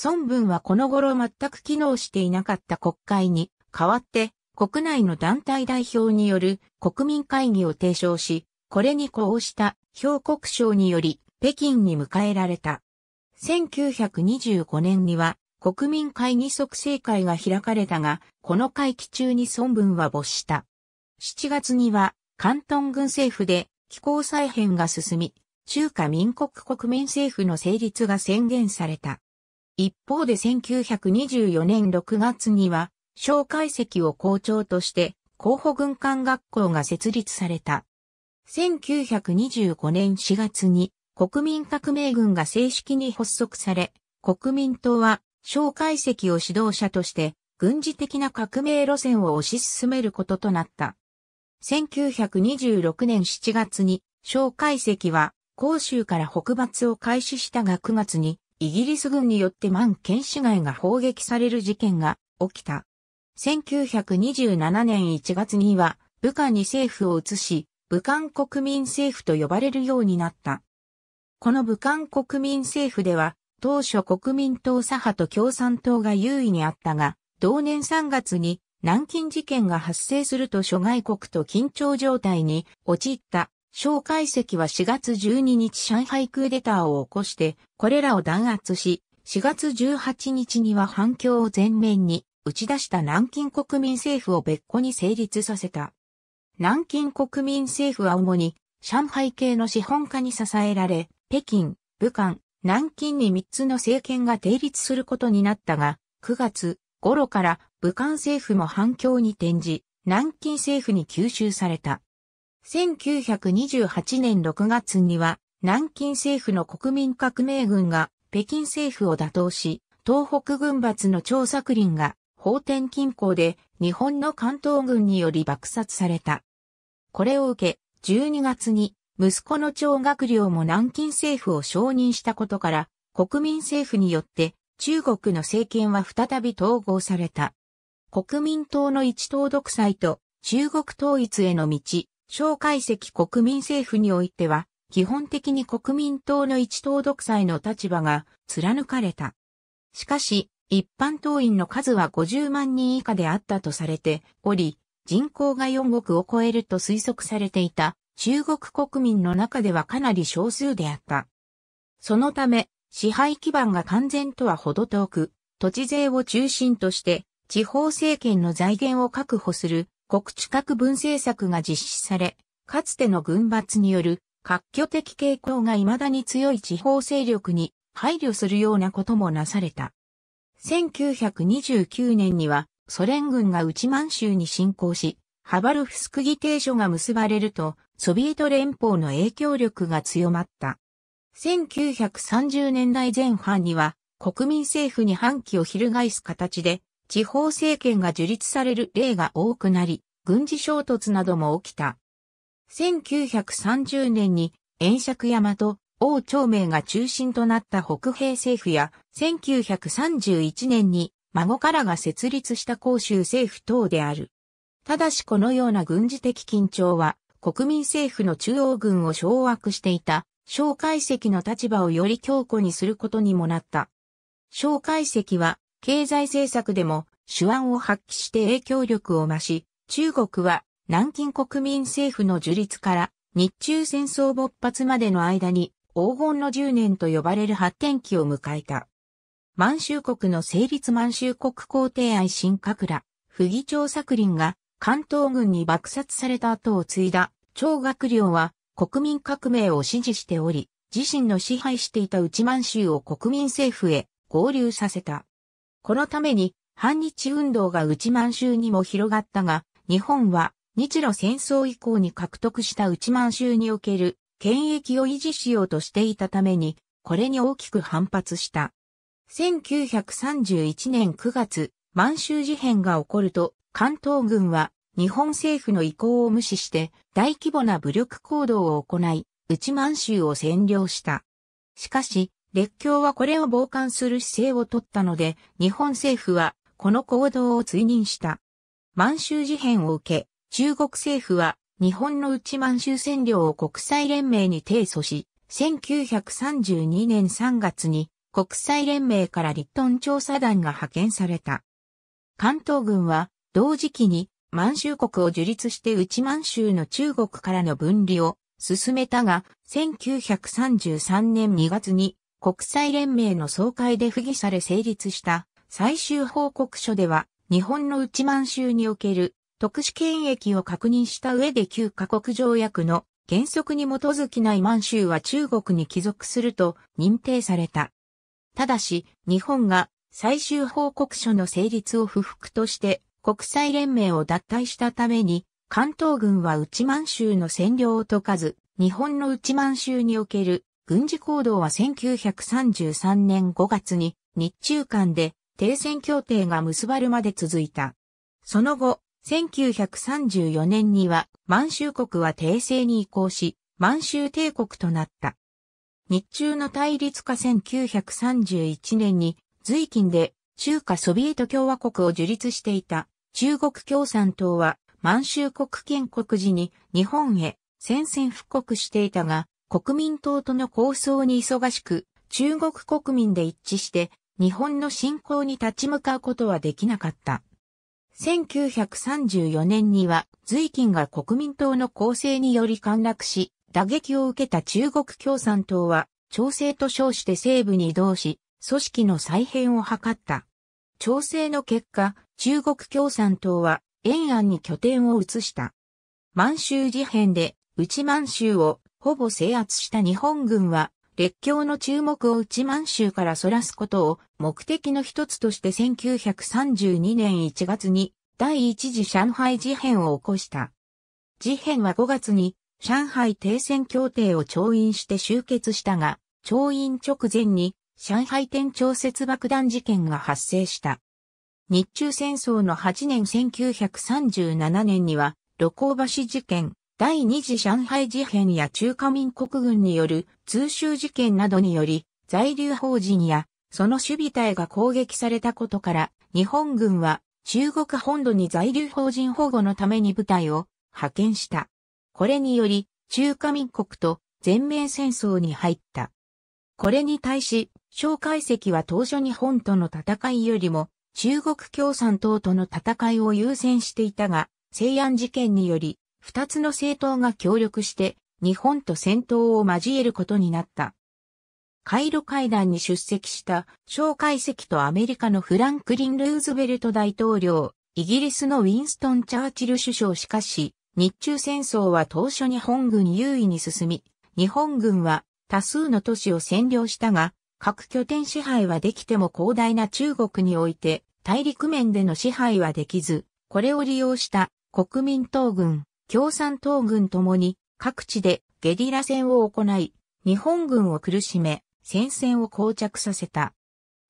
孫文はこの頃全く機能していなかった国会に代わって国内の団体代表による国民会議を提唱し、これに呼応した評国省により北京に迎えられた。1925年には国民会議促成会が開かれたが、この会期中に孫文は没した。7月には、関東軍政府で気候再編が進み、中華民国国民政府の成立が宣言された。一方で1924年6月には、蒋介石を校長として、候補軍官学校が設立された。1925年4月に国民革命軍が正式に発足され、国民党は小解析を指導者として、軍事的な革命路線を推し進めることとなった。1926年7月に、小解析は、広州から北伐を開始したが9月に、イギリス軍によって万県市街が砲撃される事件が起きた。1927年1月には、武漢に政府を移し、武漢国民政府と呼ばれるようになった。この武漢国民政府では、当初国民党左派と共産党が優位にあったが、同年3月に南京事件が発生すると諸外国と緊張状態に陥った。蒋介石は4月12日上海クーデターを起こして、これらを弾圧し、4月18日には反響を前面に打ち出した南京国民政府を別個に成立させた。南京国民政府は主に上海系の資本家に支えられ、北京、武漢、南京に3つの政権が定立することになったが、9月頃から武漢政府も反響に転じ、南京政府に吸収された。1928年6月には、南京政府の国民革命軍が北京政府を打倒し、東北軍閥の張作霖が法天近郊で日本の関東軍により爆殺された。これを受け、12月に息子の長学寮も南京政府を承認したことから、国民政府によって中国の政権は再び統合された。国民党の一党独裁と中国統一への道、蒋介石国民政府においては、基本的に国民党の一党独裁の立場が貫かれた。しかし、一般党員の数は50万人以下であったとされており、人口が4億を超えると推測されていた中国国民の中ではかなり少数であった。そのため、支配基盤が完全とはほど遠く、土地税を中心として、地方政権の財源を確保する国地核分政策が実施され、かつての軍閥による割拠的傾向が未だに強い地方勢力に配慮するようなこともなされた。1929年にはソ連軍が内満州に侵攻し、ハバルフスク議定書が結ばれると、ソビエト連邦の影響力が強まった。1930年代前半には国民政府に反旗を翻す形で地方政権が樹立される例が多くなり、軍事衝突なども起きた。1930年に遠釈山と王朝明が中心となった北平政府や、1931年に孫からが設立した公州政府等である。ただしこのような軍事的緊張は国民政府の中央軍を掌握していた、蒋介石の立場をより強固にすることにもなった。蒋介石は、経済政策でも手腕を発揮して影響力を増し、中国は南京国民政府の樹立から日中戦争勃発までの間に黄金の10年と呼ばれる発展期を迎えた。満州国の成立満州国皇帝愛新閣ら、不義長作林が関東軍に爆殺された後を継いだ張学良は国民革命を支持しており、自身の支配していた内満州を国民政府へ合流させた。このために反日運動が内満州にも広がったが、日本は日露戦争以降に獲得した内満州における権益を維持しようとしていたために、これに大きく反発した。1931年9月、満州事変が起こると、関東軍は日本政府の意向を無視して大規模な武力行動を行い、内満州を占領した。しかし、列強はこれを傍観する姿勢をとったので、日本政府はこの行動を追認した。満州事変を受け、中国政府は日本の内満州占領を国際連盟に提訴し、1932年3月に国際連盟から立ン調査団が派遣された。関東軍は同時期に満州国を樹立して内満州の中国からの分離を進めたが、1933年2月に国際連盟の総会で不議され成立した最終報告書では、日本の内満州における特殊権益を確認した上で旧加国条約の原則に基づきない満州は中国に帰属すると認定された。ただし、日本が最終報告書の成立を不服として国際連盟を脱退したために、関東軍は内満州の占領を解かず、日本の内満州における軍事行動は1933年5月に日中間で停戦協定が結ばるまで続いた。その後、1934年には満州国は帝政に移行し、満州帝国となった。日中の対立化1931年に随近で中華ソビエト共和国を樹立していた中国共産党は満州国建国時に日本へ宣戦布告していたが、国民党との構想に忙しく、中国国民で一致して、日本の侵攻に立ち向かうことはできなかった。1934年には、瑞金が国民党の構成により陥落し、打撃を受けた中国共産党は、調整と称して西部に移動し、組織の再編を図った。調整の結果、中国共産党は延安に拠点を移した。満州事変で内満州をほぼ制圧した日本軍は列強の注目を内満州からそらすことを目的の一つとして1932年1月に第一次上海事変を起こした。事変は5月に上海停戦協定を調印して終結したが、調印直前に上海天調節爆弾事件が発生した。日中戦争の8年1937年には、露光橋事件、第二次上海事変や中華民国軍による通州事件などにより、在留邦人やその守備隊が攻撃されたことから、日本軍は中国本土に在留邦人保護のために部隊を派遣した。これにより、中華民国と全面戦争に入った。これに対し、蒋介石は当初日本との戦いよりも、中国共産党との戦いを優先していたが、西安事件により、二つの政党が協力して、日本と戦闘を交えることになった。カイロ会談に出席した蒋介石とアメリカのフランクリン・ルーズベルト大統領、イギリスのウィンストン・チャーチル首相しかし、日中戦争は当初日本軍優位に進み、日本軍は多数の都市を占領したが、各拠点支配はできても広大な中国において、大陸面での支配はできず、これを利用した国民党軍、共産党軍ともに各地でゲリラ戦を行い、日本軍を苦しめ、戦線を膠着させた。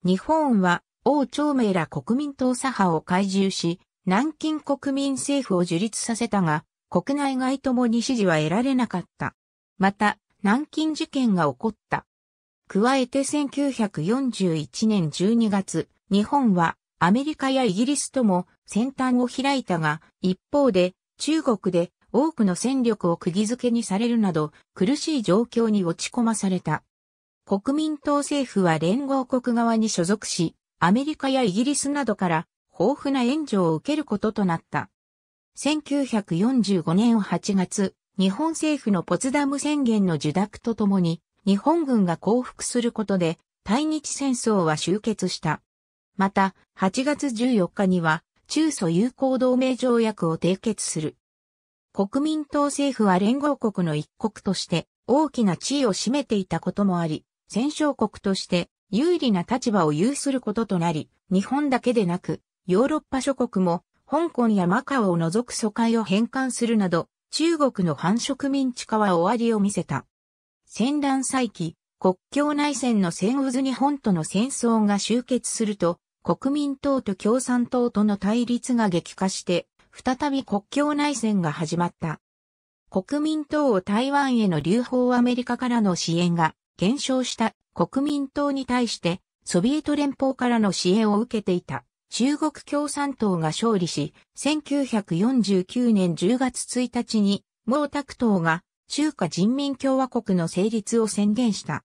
日本は王朝明ら国民党左派を懐柔し、南京国民政府を樹立させたが、国内外ともに支持は得られなかった。また、南京事件が起こった。加えて1941年12月、日本はアメリカやイギリスとも先端を開いたが、一方で中国で多くの戦力を釘付けにされるなど苦しい状況に落ち込まされた。国民党政府は連合国側に所属し、アメリカやイギリスなどから豊富な援助を受けることとなった。1945年8月、日本政府のポツダム宣言の受諾とともに、日本軍が降伏することで、対日戦争は終結した。また、8月14日には、中ソ友好同盟条約を締結する。国民党政府は連合国の一国として大きな地位を占めていたこともあり、戦勝国として有利な立場を有することとなり、日本だけでなく、ヨーロッパ諸国も、香港やマカオを除く疎開を返還するなど、中国の繁殖民地化は終わりを見せた。戦乱再起、国境内戦の戦渦日本との戦争が終結すると、国民党と共産党との対立が激化して、再び国境内戦が始まった。国民党を台湾への流放アメリカからの支援が減少した国民党に対してソビエト連邦からの支援を受けていた中国共産党が勝利し、1949年10月1日に毛沢東が中華人民共和国の成立を宣言した。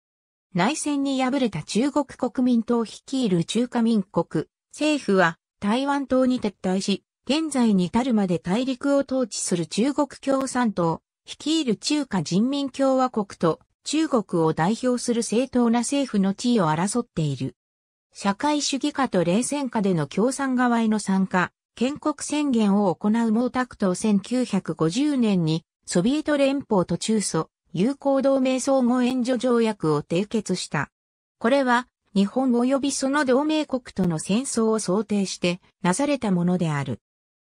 内戦に敗れた中国国民党率いる中華民国、政府は台湾島に撤退し、現在に至るまで大陸を統治する中国共産党、率いる中華人民共和国と中国を代表する正当な政府の地位を争っている。社会主義化と冷戦下での共産側への参加、建国宣言を行う毛沢東1950年にソビエト連邦と中ソ友好同盟相互援助条約を締結した。これは日本及びその同盟国との戦争を想定してなされたものである。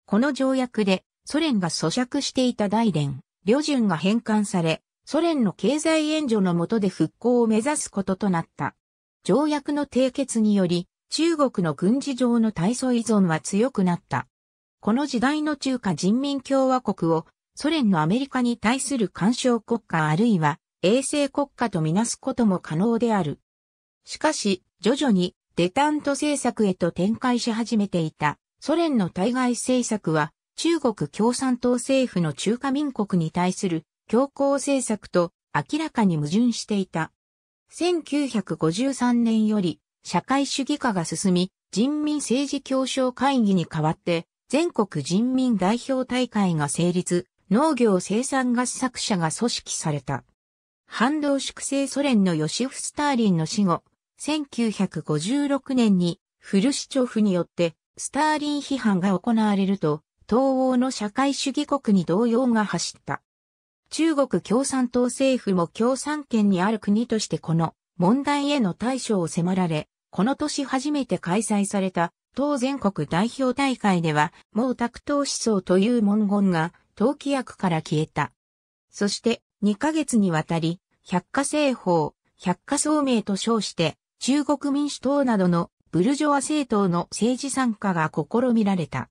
この条約でソ連が咀嚼していた大連、旅順が返還され、ソ連の経済援助の下で復興を目指すこととなった。条約の締結により、中国の軍事上の体操依存は強くなった。この時代の中華人民共和国をソ連のアメリカに対する干渉国家あるいは衛星国家とみなすことも可能である。しかし、徐々にデタント政策へと展開し始めていたソ連の対外政策は中国共産党政府の中華民国に対する強硬政策と明らかに矛盾していた。1953年より社会主義化が進み、人民政治協商会議に代わって全国人民代表大会が成立、農業生産合作者が組織された。反動粛清ソ連のヨシフ・スターリンの死後、1956年にフルシチョフによってスターリン批判が行われると、東欧の社会主義国に動揺が走った。中国共産党政府も共産圏にある国としてこの問題への対処を迫られ、この年初めて開催された当全国代表大会では、毛沢東思想という文言が党規約から消えた。そして2ヶ月にわたり、百科政法、百科総明と称して、中国民主党などのブルジョワ政党の政治参加が試みられた。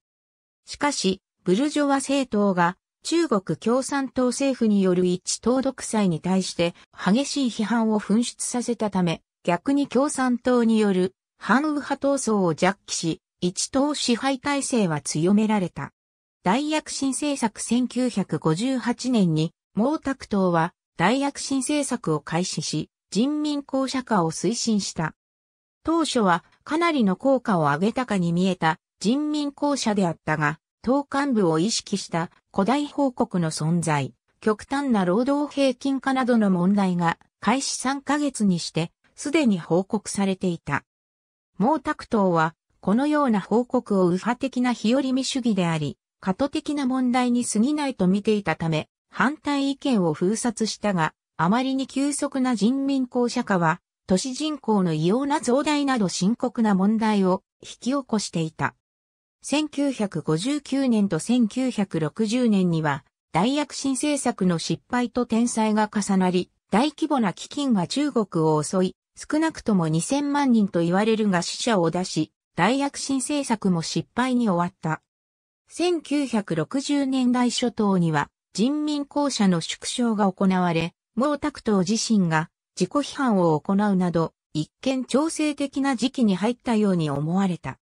しかし、ブルジョワ政党が中国共産党政府による一党独裁に対して激しい批判を噴出させたため、逆に共産党による反右派闘争を弱気し、一党支配体制は強められた。大躍進政策1958年に、毛沢東は大躍進政策を開始し、人民公社化を推進した。当初はかなりの効果を上げたかに見えた人民公社であったが、党幹部を意識した古代報告の存在、極端な労働平均化などの問題が開始3ヶ月にして、すでに報告されていた。毛沢東は、このような報告を右派的な日和見主義であり、過渡的な問題に過ぎないと見ていたため、反対意見を封殺したが、あまりに急速な人民公社化は、都市人口の異様な増大など深刻な問題を引き起こしていた。1959年と1960年には、大躍進政策の失敗と天災が重なり、大規模な基金が中国を襲い、少なくとも2000万人と言われるが死者を出し、大躍進政策も失敗に終わった。1960年代初頭には人民公社の縮小が行われ、毛沢東自身が自己批判を行うなど、一見調整的な時期に入ったように思われた。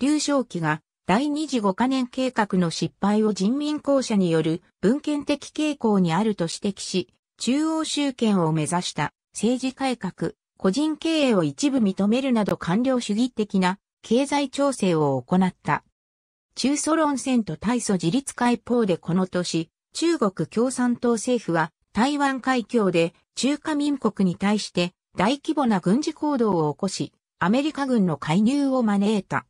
劉少奇が第二次五カ年計画の失敗を人民公社による文献的傾向にあると指摘し、中央集権を目指した政治改革、個人経営を一部認めるなど官僚主義的な経済調整を行った。中ソ論戦と大祖自立解放でこの年、中国共産党政府は台湾海峡で中華民国に対して大規模な軍事行動を起こし、アメリカ軍の介入を招いた。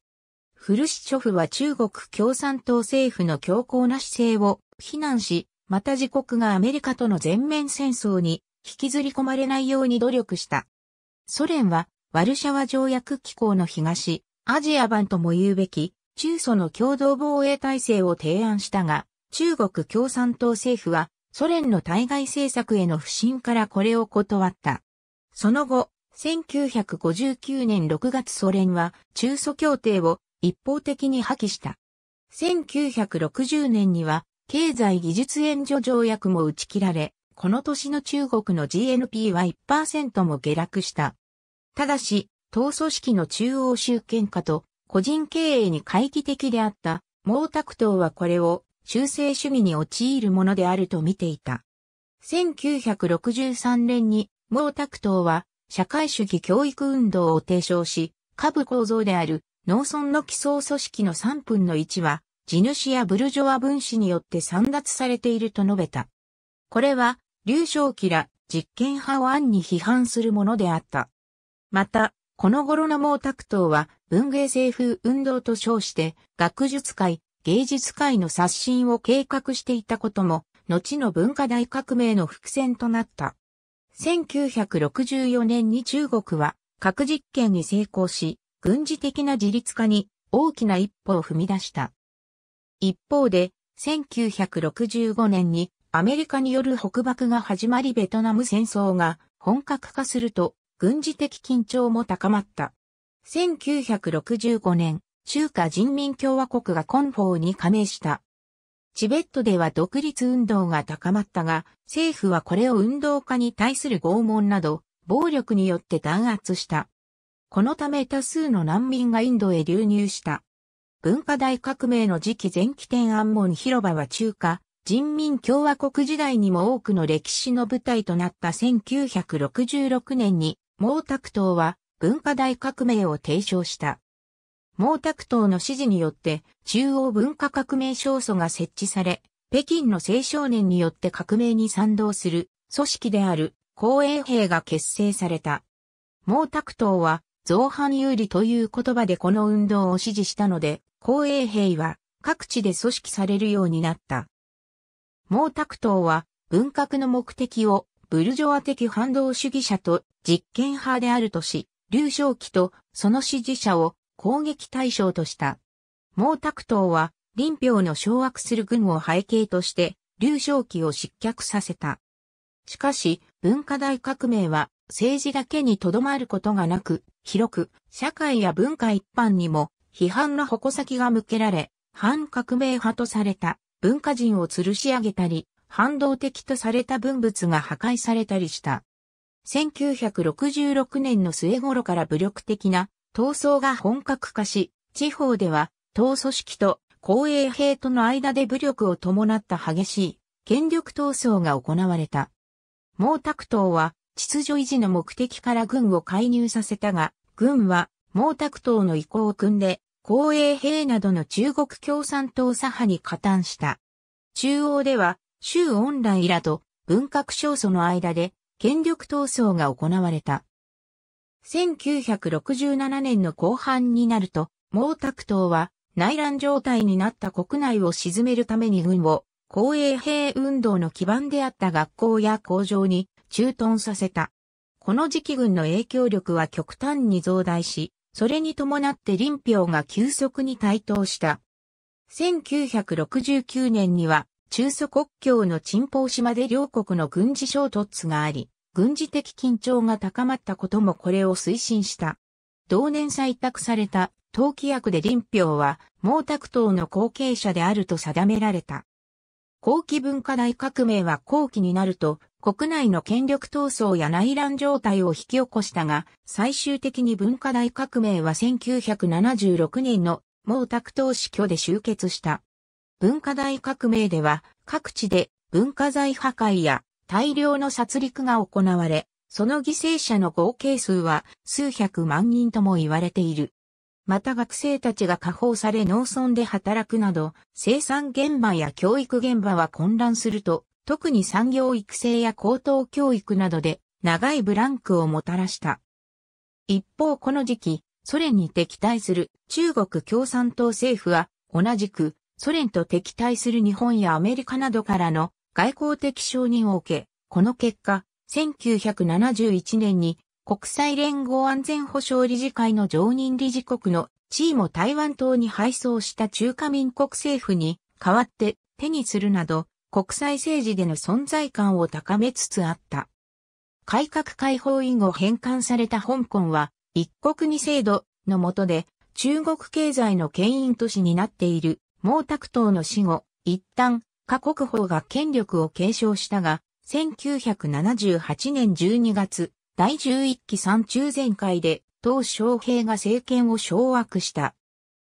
フルシチョフは中国共産党政府の強硬な姿勢を非難し、また自国がアメリカとの全面戦争に引きずり込まれないように努力した。ソ連はワルシャワ条約機構の東、アジア版とも言うべき中ソの共同防衛体制を提案したが、中国共産党政府はソ連の対外政策への不信からこれを断った。その後、1959年6月ソ連は中ソ協定を一方的に破棄した。1960年には経済技術援助条約も打ち切られ、この年の中国の GNP は1%も下落した。ただし、党組織の中央集権化と個人経営に回帰的であった毛沢東はこれを修正主義に陥るものであると見ていた。1963年に毛沢東は社会主義教育運動を提唱し、下部構造である農村の基礎組織の3分の1は、地主やブルジョア分子によって散奪されていると述べた。これは、劉少奇ら実験派を暗に批判するものであった。また、この頃の毛沢東は文芸政府運動と称して学術界、芸術界の刷新を計画していたことも、後の文化大革命の伏線となった。1964年に中国は核実験に成功し、軍事的な自立化に大きな一歩を踏み出した。一方で、1965年にアメリカによる北爆が始まりベトナム戦争が本格化すると軍事的緊張も高まった。1965年、中華人民共和国がコンフォーに加盟した。チベットでは独立運動が高まったが、政府はこれを運動家に対する拷問など、暴力によって弾圧した。このため多数の難民がインドへ流入した。文化大革命の時期前期天安門広場は中華、人民共和国時代にも多くの歴史の舞台となった1966年に毛沢東は文化大革命を提唱した。毛沢東の指示によって中央文化革命勝訴が設置され、北京の青少年によって革命に賛同する組織である公営兵が結成された。毛沢東は造反有利という言葉でこの運動を支持したので、公営兵は各地で組織されるようになった。毛沢東は文革の目的をブルジョア的反動主義者と実験派であるとし、劉少奇とその支持者を攻撃対象とした。毛沢東は、林彪の掌握する軍を背景として、劉少奇を失脚させた。しかし、文化大革命は政治だけにとどまることがなく、広く社会や文化一般にも批判の矛先が向けられ、反革命派とされた文化人を吊るし上げたり、反動的とされた文物が破壊されたりした。1966年の末頃から武力的な闘争が本格化し、地方では、党組織と公営兵との間で武力を伴った激しい権力闘争が行われた。毛沢東は秩序維持の目的から軍を介入させたが、軍は毛沢東の意向を組んで、公営兵などの中国共産党左派に加担した。中央では、周恩来らと文革少佐の間で権力闘争が行われた。1967年の後半になると、毛沢東は内乱状態になった国内を沈めるために軍を公営兵運動の基盤であった学校や工場に駐屯させた。この時期軍の影響力は極端に増大し、それに伴って林票が急速に台頭した。1969年には中祖国境の沈方島で両国の軍事衝突があり、軍事的緊張が高まったこともこれを推進した。同年採択された陶器役で林彪は毛沢東の後継者であると定められた。後期文化大革命は後期になると国内の権力闘争や内乱状態を引き起こしたが、最終的に文化大革命は1976年の毛沢東死去で終結した。文化大革命では各地で文化財破壊や大量の殺戮が行われ、その犠牲者の合計数は数百万人とも言われている。また学生たちが加工され農村で働くなど、生産現場や教育現場は混乱すると、特に産業育成や高等教育などで長いブランクをもたらした。一方この時期、ソ連に敵対する中国共産党政府は同じくソ連と敵対する日本やアメリカなどからの外交的承認を受け、この結果、1971年に国際連合安全保障理事会の常任理事国の地位も台湾島に配送した中華民国政府に代わって手にするなど国際政治での存在感を高めつつあった。改革開放以後返還された香港は一国二制度の下で中国経済の牽引都市になっている毛沢東の死後、一旦、過国法が権力を継承したが、1978年12月、第11期三中全会で、東昌平が政権を掌握した。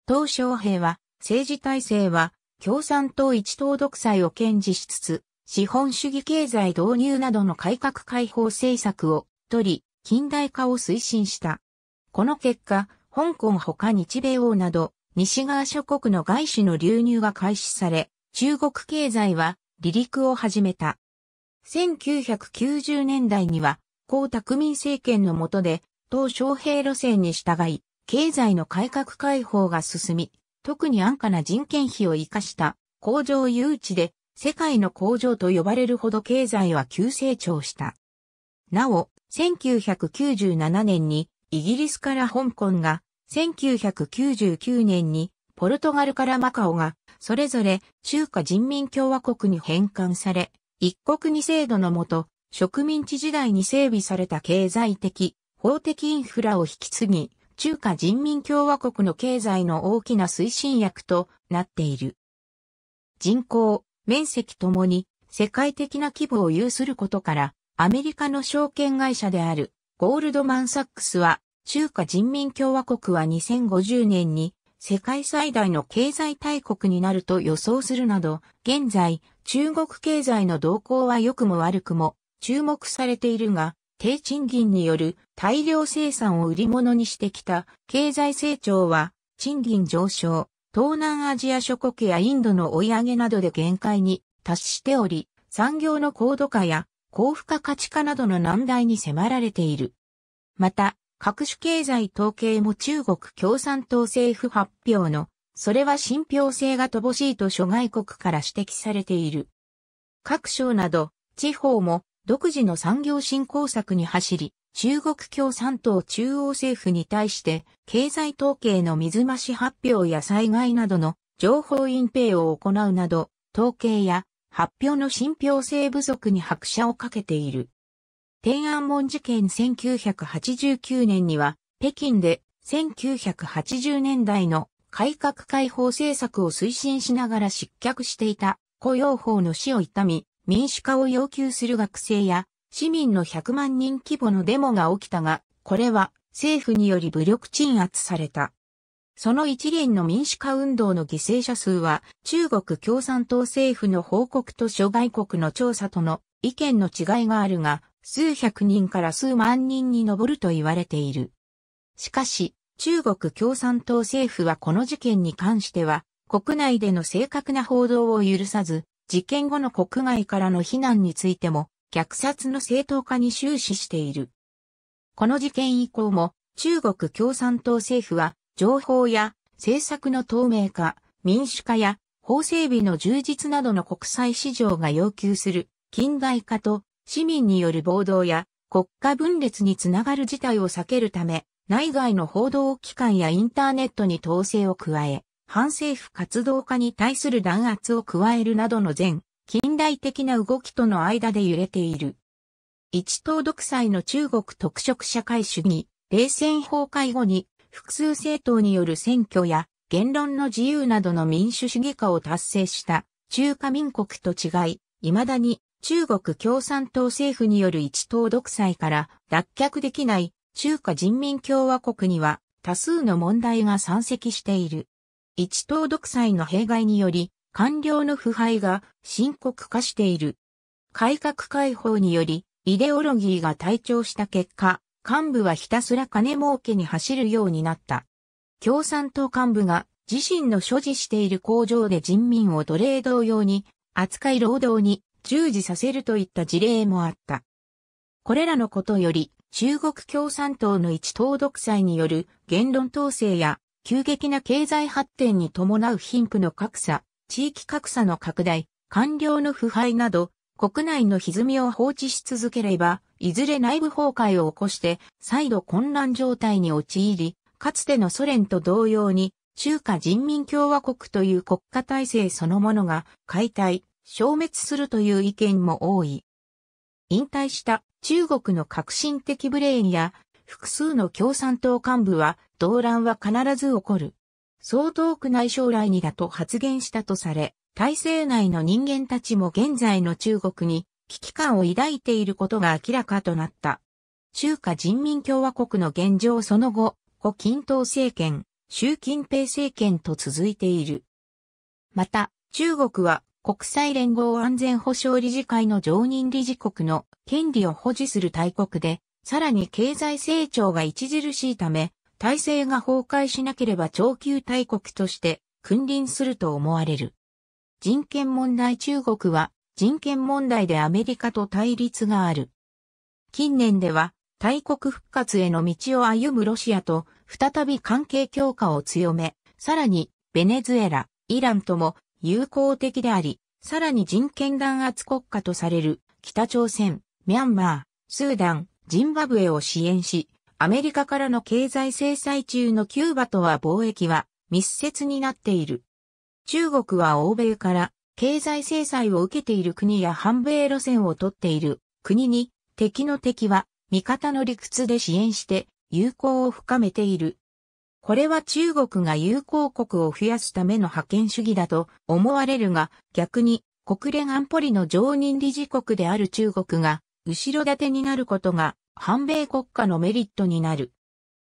東昌平は、政治体制は、共産党一党独裁を堅持しつつ、資本主義経済導入などの改革開放政策を取り、近代化を推進した。この結果、香港他日米欧など西側諸国の外資の流入が開始され、中国経済は離陸を始めた。1990年代には、江沢民政権の下で、鄧小平路線に従い、経済の改革開放が進み、特に安価な人件費を活かした工場誘致で、世界の工場と呼ばれるほど経済は急成長した。なお、1997年にイギリスから香港が1999年にポルトガルからマカオがそれぞれ中華人民共和国に返還され、一国二制度のもと植民地時代に整備された経済的、法的インフラを引き継ぎ、中華人民共和国の経済の大きな推進役となっている。人口、面積ともに世界的な規模を有することから、アメリカの証券会社であるゴールドマンサックスは中華人民共和国は2050年に世界最大の経済大国になると予想するなど、現在、中国経済の動向は良くも悪くも注目されているが、低賃金による大量生産を売り物にしてきた経済成長は賃金上昇、東南アジア諸国やインドの追い上げなどで限界に達しており、産業の高度化や高付加価値化などの難題に迫られている。また、各種経済統計も中国共産党政府発表の、それは信憑性が乏しいと諸外国から指摘されている。各省など、地方も独自の産業振興策に走り、中国共産党中央政府に対して経済統計の水増し発表や災害などの情報隠蔽を行うなど、統計や発表の信憑性不足に拍車をかけている。天安門事件1989年には、北京で1980年代の改革開放政策を推進しながら失脚していた雇用法の死を痛み、民主化を要求する学生や市民の100万人規模のデモが起きたが、これは政府により武力鎮圧された。その一連の民主化運動の犠牲者数は、中国共産党政府の報告と諸外国の調査との意見の違いがあるが、数百人から数万人に上ると言われている。しかし、中国共産党政府はこの事件に関しては、国内での正確な報道を許さず、事件後の国外からの非難についても、虐殺の正当化に終始している。この事件以降も、中国共産党政府は、情報や政策の透明化、民主化や法整備の充実などの国際市場が要求する近代化と市民による暴動や国家分裂につながる事態を避けるため、内外の報道機関やインターネットに統制を加え、反政府活動家に対する弾圧を加えるなどの全近代的な動きとの間で揺れている。一党独裁の中国特色社会主義、冷戦崩壊後に複数政党による選挙や言論の自由などの民主主義化を達成した中華民国と違い、未だに中国共産党政府による一党独裁から脱却できない中華人民共和国には多数の問題が山積している。一党独裁の弊害により、官僚の腐敗が深刻化している。改革開放により、イデオロギーが退調した結果、幹部はひたすら金儲けに走るようになった。共産党幹部が自身の所持している工場で人民を奴隷同様に扱い労働に従事させるといった事例もあった。これらのことより、中国共産党の一党独裁による言論統制や急激な経済発展に伴う貧富の格差、地域格差の拡大、官僚の腐敗など、国内の歪みを放置し続ければ、いずれ内部崩壊を起こして、再度混乱状態に陥り、かつてのソ連と同様に、中華人民共和国という国家体制そのものが解体、消滅するという意見も多い。引退した中国の革新的ブレーンや複数の共産党幹部は動乱は必ず起こる。そう遠くない将来にだと発言したとされ、体制内の人間たちも現在の中国に危機感を抱いていることが明らかとなった。中華人民共和国の現状その後、胡錦涛政権、習近平政権と続いている。また、中国は国際連合安全保障理事会の常任理事国の権利を保持する大国で、さらに経済成長が著しいため、体制が崩壊しなければ長久大国として君臨すると思われる。人権問題中国は人権問題でアメリカと対立がある。近年では大国復活への道を歩むロシアと再び関係強化を強め、さらにベネズエラ、イランとも友好的であり、さらに人権弾圧国家とされる北朝鮮、ミャンマー、スーダン、ジンバブエを支援し、アメリカからの経済制裁中のキューバとは貿易は密接になっている。中国は欧米から経済制裁を受けている国や反米路線をとっている国に敵の敵は味方の理屈で支援して友好を深めている。これは中国が友好国を増やすための覇権主義だと思われるが、逆に国連安保理の常任理事国である中国が後ろ盾になることが反米国家のメリットになる。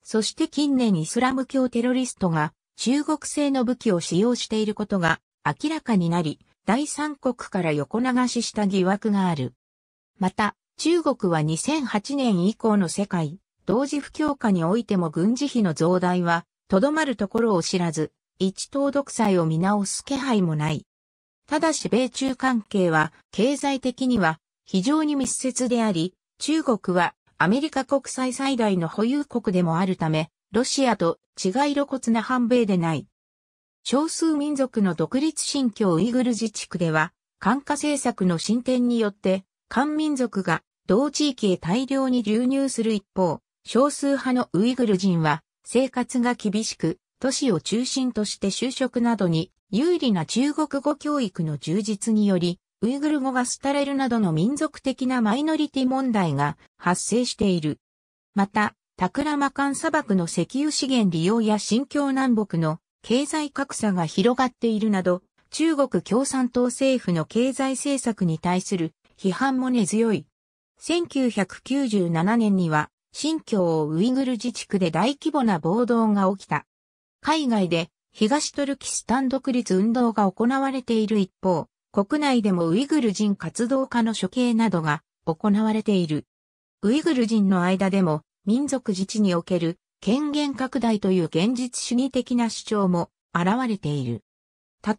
そして近年イスラム教テロリストが中国製の武器を使用していることが明らかになり、第三国から横流しした疑惑がある。また、中国は2008年以降の世界同時不況下においても軍事費の増大は、とどまるところを知らず、一党独裁を見直す気配もない。ただし米中関係は、経済的には、非常に密接であり、中国はアメリカ国際最大の保有国でもあるため、ロシアと違い露骨な反米でない。少数民族の独立新疆ウイグル自治区では、管化政策の進展によって、漢民族が同地域へ大量に流入する一方、少数派のウイグル人は生活が厳しく、都市を中心として就職などに有利な中国語教育の充実により、ウイグル語が廃れるなどの民族的なマイノリティ問題が発生している。また、タクラマカン砂漠の石油資源利用や新疆南北の経済格差が広がっているなど、中国共産党政府の経済政策に対する批判も根強い。1997年には新疆ウイグル自治区で大規模な暴動が起きた。海外で東トルキスタン独立運動が行われている一方、国内でもウイグル人活動家の処刑などが行われている。ウイグル人の間でも民族自治における権限拡大という現実主義的な主張も現れている。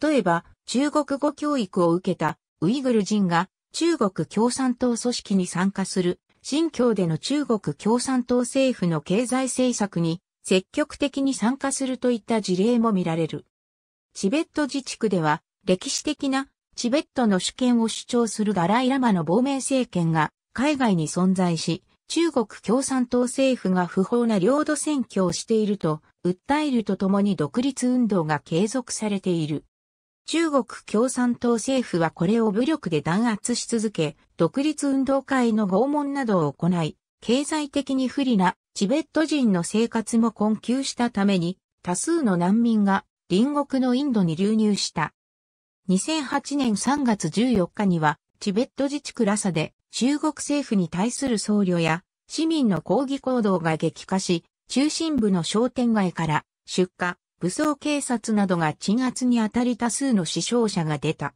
例えば、中国語教育を受けたウイグル人が中国共産党組織に参加する新疆での中国共産党政府の経済政策に積極的に参加するといった事例も見られる。チベット自治区では歴史的なチベットの主権を主張するダライラマの亡命政権が海外に存在し、中国共産党政府が不法な領土選挙をしていると訴えるとともに独立運動が継続されている。中国共産党政府はこれを武力で弾圧し続け、独立運動会の拷問などを行い、経済的に不利なチベット人の生活も困窮したために、多数の難民が隣国のインドに流入した。2008年3月14日には、チベット自治区ラサで中国政府に対する僧侶や市民の抗議行動が激化し、中心部の商店街から出火、武装警察などが鎮圧に当たり多数の死傷者が出た。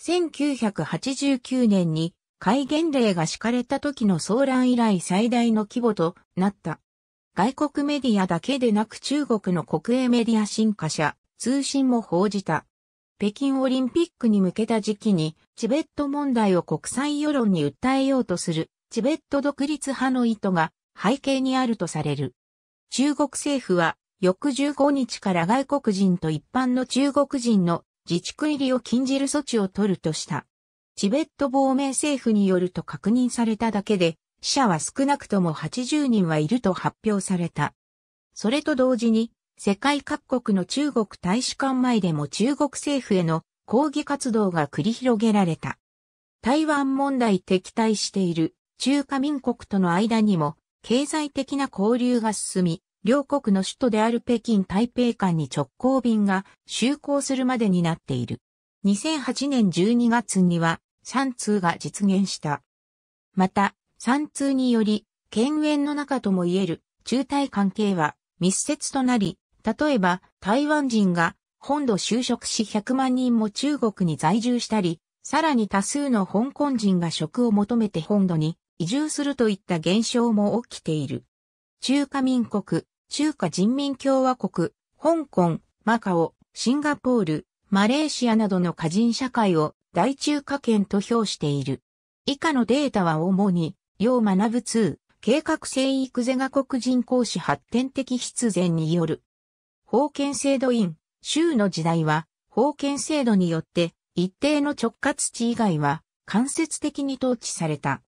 1989年に戒厳令が敷かれた時の騒乱以来最大の規模となった。外国メディアだけでなく中国の国営メディア新華社、通信も報じた。北京オリンピックに向けた時期に、チベット問題を国際世論に訴えようとする、チベット独立派の意図が背景にあるとされる。中国政府は、翌15日から外国人と一般の中国人の自治区入りを禁じる措置を取るとした。チベット亡命政府によると確認されただけで、死者は少なくとも80人はいると発表された。それと同時に、世界各国の中国大使館前でも中国政府への抗議活動が繰り広げられた。台湾問題敵対している中華民国との間にも経済的な交流が進み、両国の首都である北京台北間に直行便が就航するまでになっている。2008年12月には3通が実現した。また、三通により、犬猿の中とも言える中台関係は密接となり、例えば台湾人が本土就職し100万人も中国に在住したり、さらに多数の香港人が職を求めて本土に移住するといった現象も起きている。中華民国、中華人民共和国、香港、マカオ、シンガポール、マレーシアなどの華人社会を大中華圏と評している。以下のデータは主に、要学ぶ2、計画生育ゼが国人講師発展的必然による。封建制度院、州の時代は、封建制度によって、一定の直轄地以外は、間接的に統治された。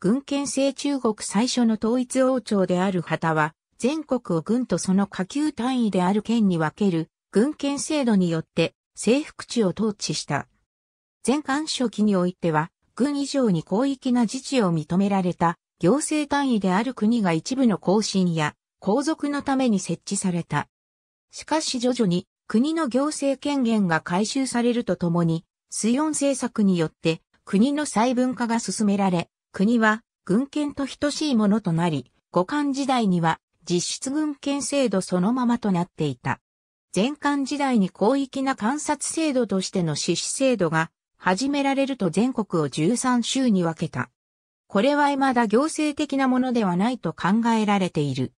軍権制中国最初の統一王朝である旗は、全国を軍とその下級単位である県に分ける、軍権制度によって、征服地を統治した。前官初期においては、軍以上に広域な自治を認められた、行政単位である国が一部の更新や、皇族のために設置された。しかし徐々に、国の行政権限が回収されるとともに、水温政策によって、国の細分化が進められ、国は、軍権と等しいものとなり、五漢時代には、実質軍権制度そのままとなっていた。前漢時代に広域な観察制度としての支持制度が始められると全国を13州に分けた。これは未だ行政的なものではないと考えられている。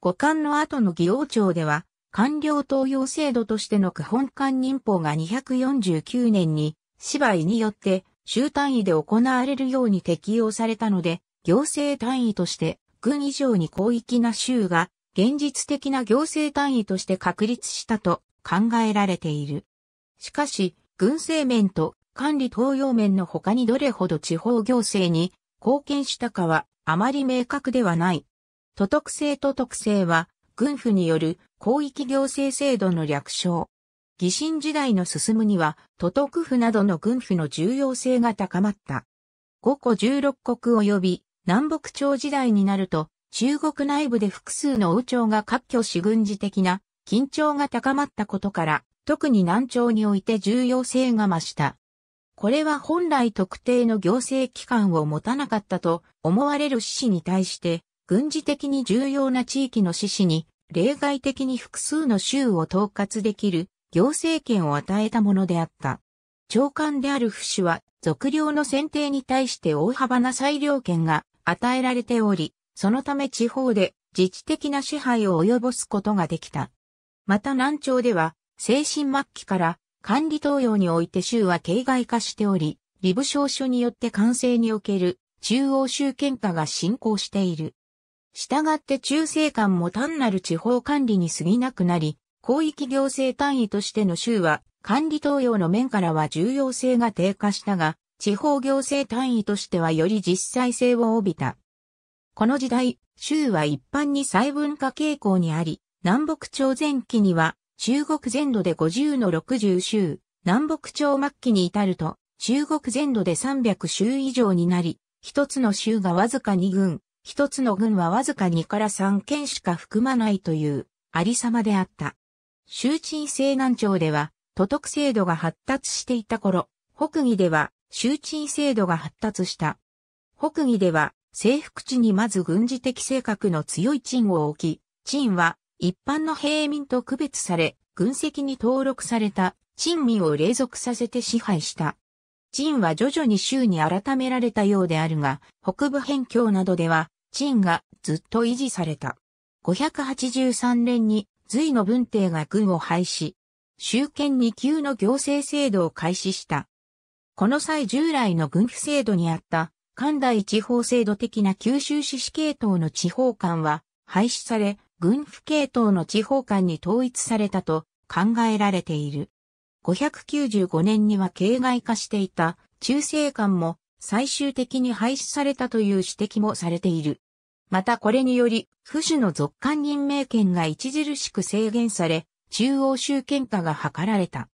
五官の後の義王朝では、官僚登用制度としての区本官人法が249年に、芝居によって州単位で行われるように適用されたので、行政単位として、軍以上に広域な州が、現実的な行政単位として確立したと考えられている。しかし、軍政面と管理東洋面の他にどれほど地方行政に貢献したかはあまり明確ではない。都督制と特制は、軍府による広域行政制度の略称。疑心時代の進むには、都督府などの軍府の重要性が高まった。午個16国及び南北朝時代になると、中国内部で複数の王朝が割拠し軍事的な緊張が高まったことから、特に南朝において重要性が増した。これは本来特定の行政機関を持たなかったと思われる市市に対して、軍事的に重要な地域の市市に、例外的に複数の州を統括できる行政権を与えたものであった。長官である不市は、属領の選定に対して大幅な裁量権が与えられており、そのため地方で自治的な支配を及ぼすことができた。また南朝では、精神末期から管理東洋において州は形骸化しており、リブ証書によって完成における中央集権化が進行している。したがって中西間も単なる地方管理に過ぎなくなり、広域行政単位としての州は管理東洋の面からは重要性が低下したが、地方行政単位としてはより実際性を帯びた。この時代、州は一般に細分化傾向にあり、南北朝前期には中国全土で50の60州、南北朝末期に至ると、中国全土で300州以上になり、一つの州がわずか2軍、一つの軍はわずか2から3県しか含まないという、ありさまであった。州鎮西南朝では、都督制度が発達していた頃、北魏では、州鎮制度が発達した。北魏では、征服地にまず軍事的性格の強い鎮を置き、鎮は一般の平民と区別され、軍籍に登録された陳民を隷属させて支配した。陳は徐々に州に改められたようであるが、北部辺境などでは、陳がずっと維持された。583年に隋の文帝が軍を廃止、州権二級の行政制度を開始した。この際従来の軍府制度にあった関大地方制度的な九州市系統の地方官は廃止され、軍府系統の地方間に統一されたと考えられている。595年には形外化していた中世官も最終的に廃止されたという指摘もされている。またこれにより、府主の続官任命権が著しく制限され、中央集権化が図られた。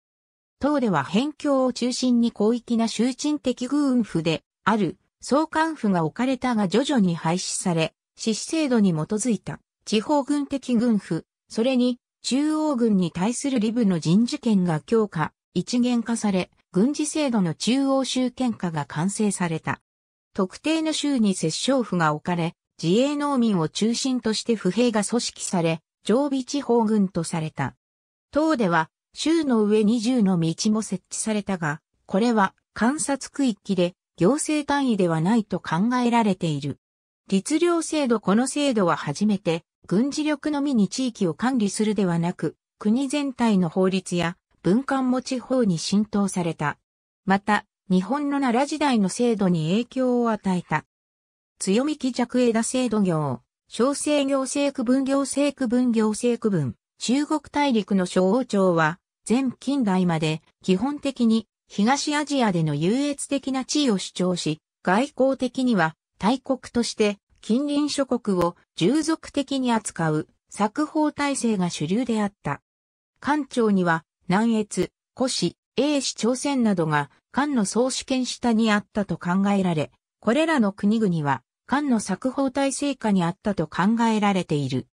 党では辺境を中心に広域な集鎮的軍府である総官府が置かれたが徐々に廃止され、死死制度に基づいた地方軍的軍府、それに中央軍に対するリブの人事権が強化、一元化され、軍事制度の中央集権化が完成された。特定の州に摂政府が置かれ、自衛農民を中心として不平が組織され、常備地方軍とされた。党では、州の上20の道も設置されたが、これは観察区域で行政単位ではないと考えられている。律令制度この制度は初めて軍事力のみに地域を管理するではなく、国全体の法律や文化も地方に浸透された。また、日本の奈良時代の制度に影響を与えた。強み気弱枝制度業、小生行政区分行政区分行政区分、中国大陸の小王朝は、前近代まで基本的に東アジアでの優越的な地位を主張し、外交的には大国として近隣諸国を従属的に扱う作法体制が主流であった。官庁には南越、古市、英氏朝鮮などが漢の総主権下にあったと考えられ、これらの国々は漢の作法体制下にあったと考えられている。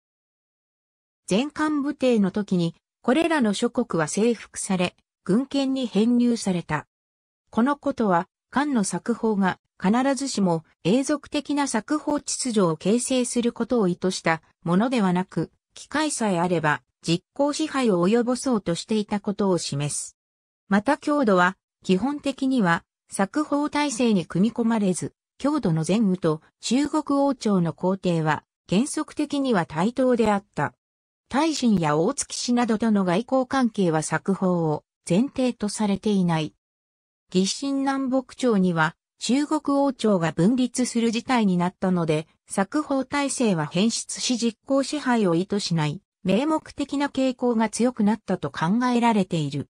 前漢武帝の時に、これらの諸国は征服され、軍権に編入された。このことは、漢の作法が必ずしも永続的な作法秩序を形成することを意図したものではなく、機会さえあれば実行支配を及ぼそうとしていたことを示す。また強度は、基本的には作法体制に組み込まれず、強度の前後と中国王朝の皇帝は原則的には対等であった。大臣や大月氏などとの外交関係は作法を前提とされていない。義心南北朝には中国王朝が分立する事態になったので、作法体制は変質し実効支配を意図しない、名目的な傾向が強くなったと考えられている。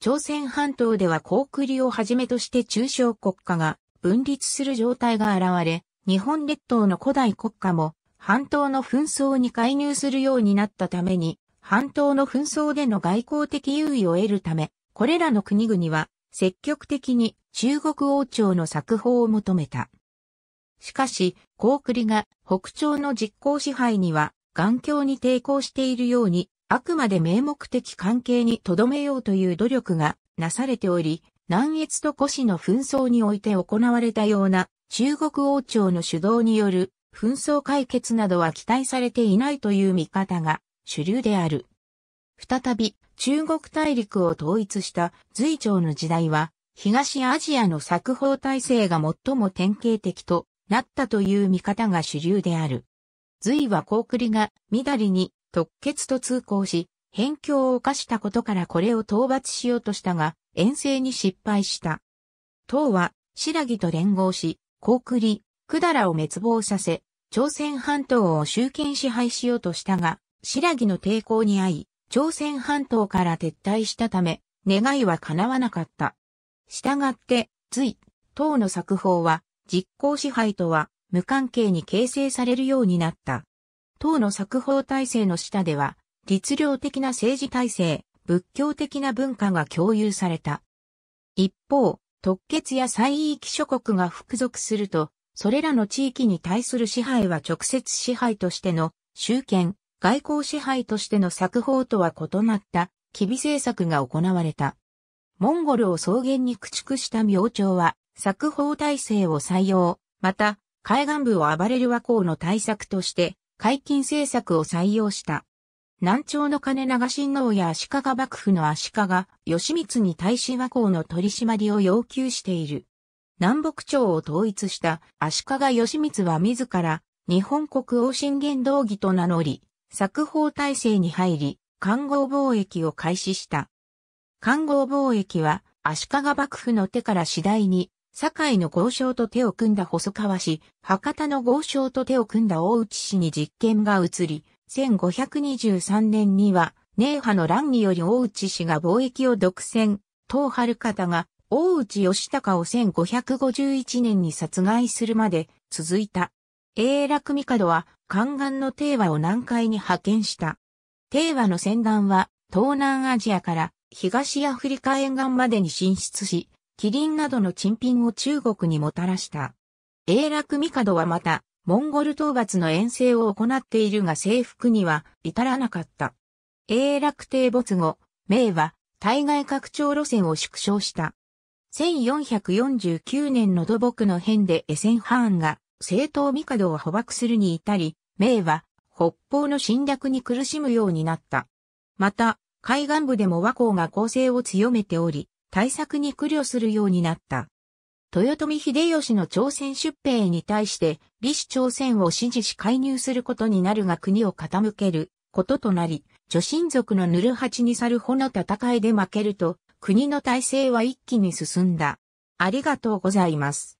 朝鮮半島では高句麗をはじめとして中小国家が分立する状態が現れ、日本列島の古代国家も半島の紛争に介入するようになったために、半島の紛争での外交的優位を得るため、これらの国々は積極的に中国王朝の作法を求めた。しかし、高栗が北朝の実効支配には、眼強に抵抗しているように、あくまで名目的関係に留めようという努力がなされており、南越と古市の紛争において行われたような中国王朝の主導による紛争解決などは期待されていないという見方が主流である。再び中国大陸を統一した隋朝の時代は、東アジアの作法体制が最も典型的となったという見方が主流である。隋は高栗が乱に特決と通行し、辺境を犯したことからこれを討伐しようとしたが、遠征に失敗した。唐は、白木と連合し、高栗、百済を滅亡させ、朝鮮半島を集権支配しようとしたが、白木の抵抗に遭い、朝鮮半島から撤退したため、願いは叶わなかった。したがって、つい、党の作法は、実効支配とは無関係に形成されるようになった。党の作法体制の下では、律令的な政治体制、仏教的な文化が共有された。一方、特決や西域諸国が服属すると、それらの地域に対する支配は直接支配としての、集権、外交支配としての作法とは異なった、機備政策が行われた。モンゴルを草原に駆逐した明朝は、作法体制を採用、また、海岸部を暴れる和光の対策として、解禁政策を採用した。南朝の金長信号や足利幕府の足利義満に対し和光の取り締まりを要求している。南北朝を統一した足利義満は自ら日本国王信玄道義と名乗り、作法体制に入り、官合貿易を開始した。官合貿易は、足利幕府の手から次第に、堺の豪商と手を組んだ細川氏、博多の豪商と手を組んだ大内氏に実験が移り、1523年には、寧波の乱により大内氏が貿易を独占、東春方が大内義高を1551年に殺害するまで続いた。永楽帝は、宦官の帝和を南海に派遣した。帝和の船団は、東南アジアから東アフリカ沿岸までに進出し、キリンなどの珍品を中国にもたらした。永楽帝はまた、モンゴル討伐の遠征を行っているが征服には至らなかった。永楽帝没後、明は、対外拡張路線を縮小した。1449年の土木の変でエセンハーンが政党帝を捕獲するに至り、明は北方の侵略に苦しむようになった。また、海岸部でも和光が攻勢を強めており、対策に苦慮するようになった。豊臣秀吉の朝鮮出兵に対して、李氏朝鮮を支持し介入することになるが国を傾けることとなり、女神族のヌルハチに去る穂の戦いで負けると、国の体制は一気に進んだ。ありがとうございます。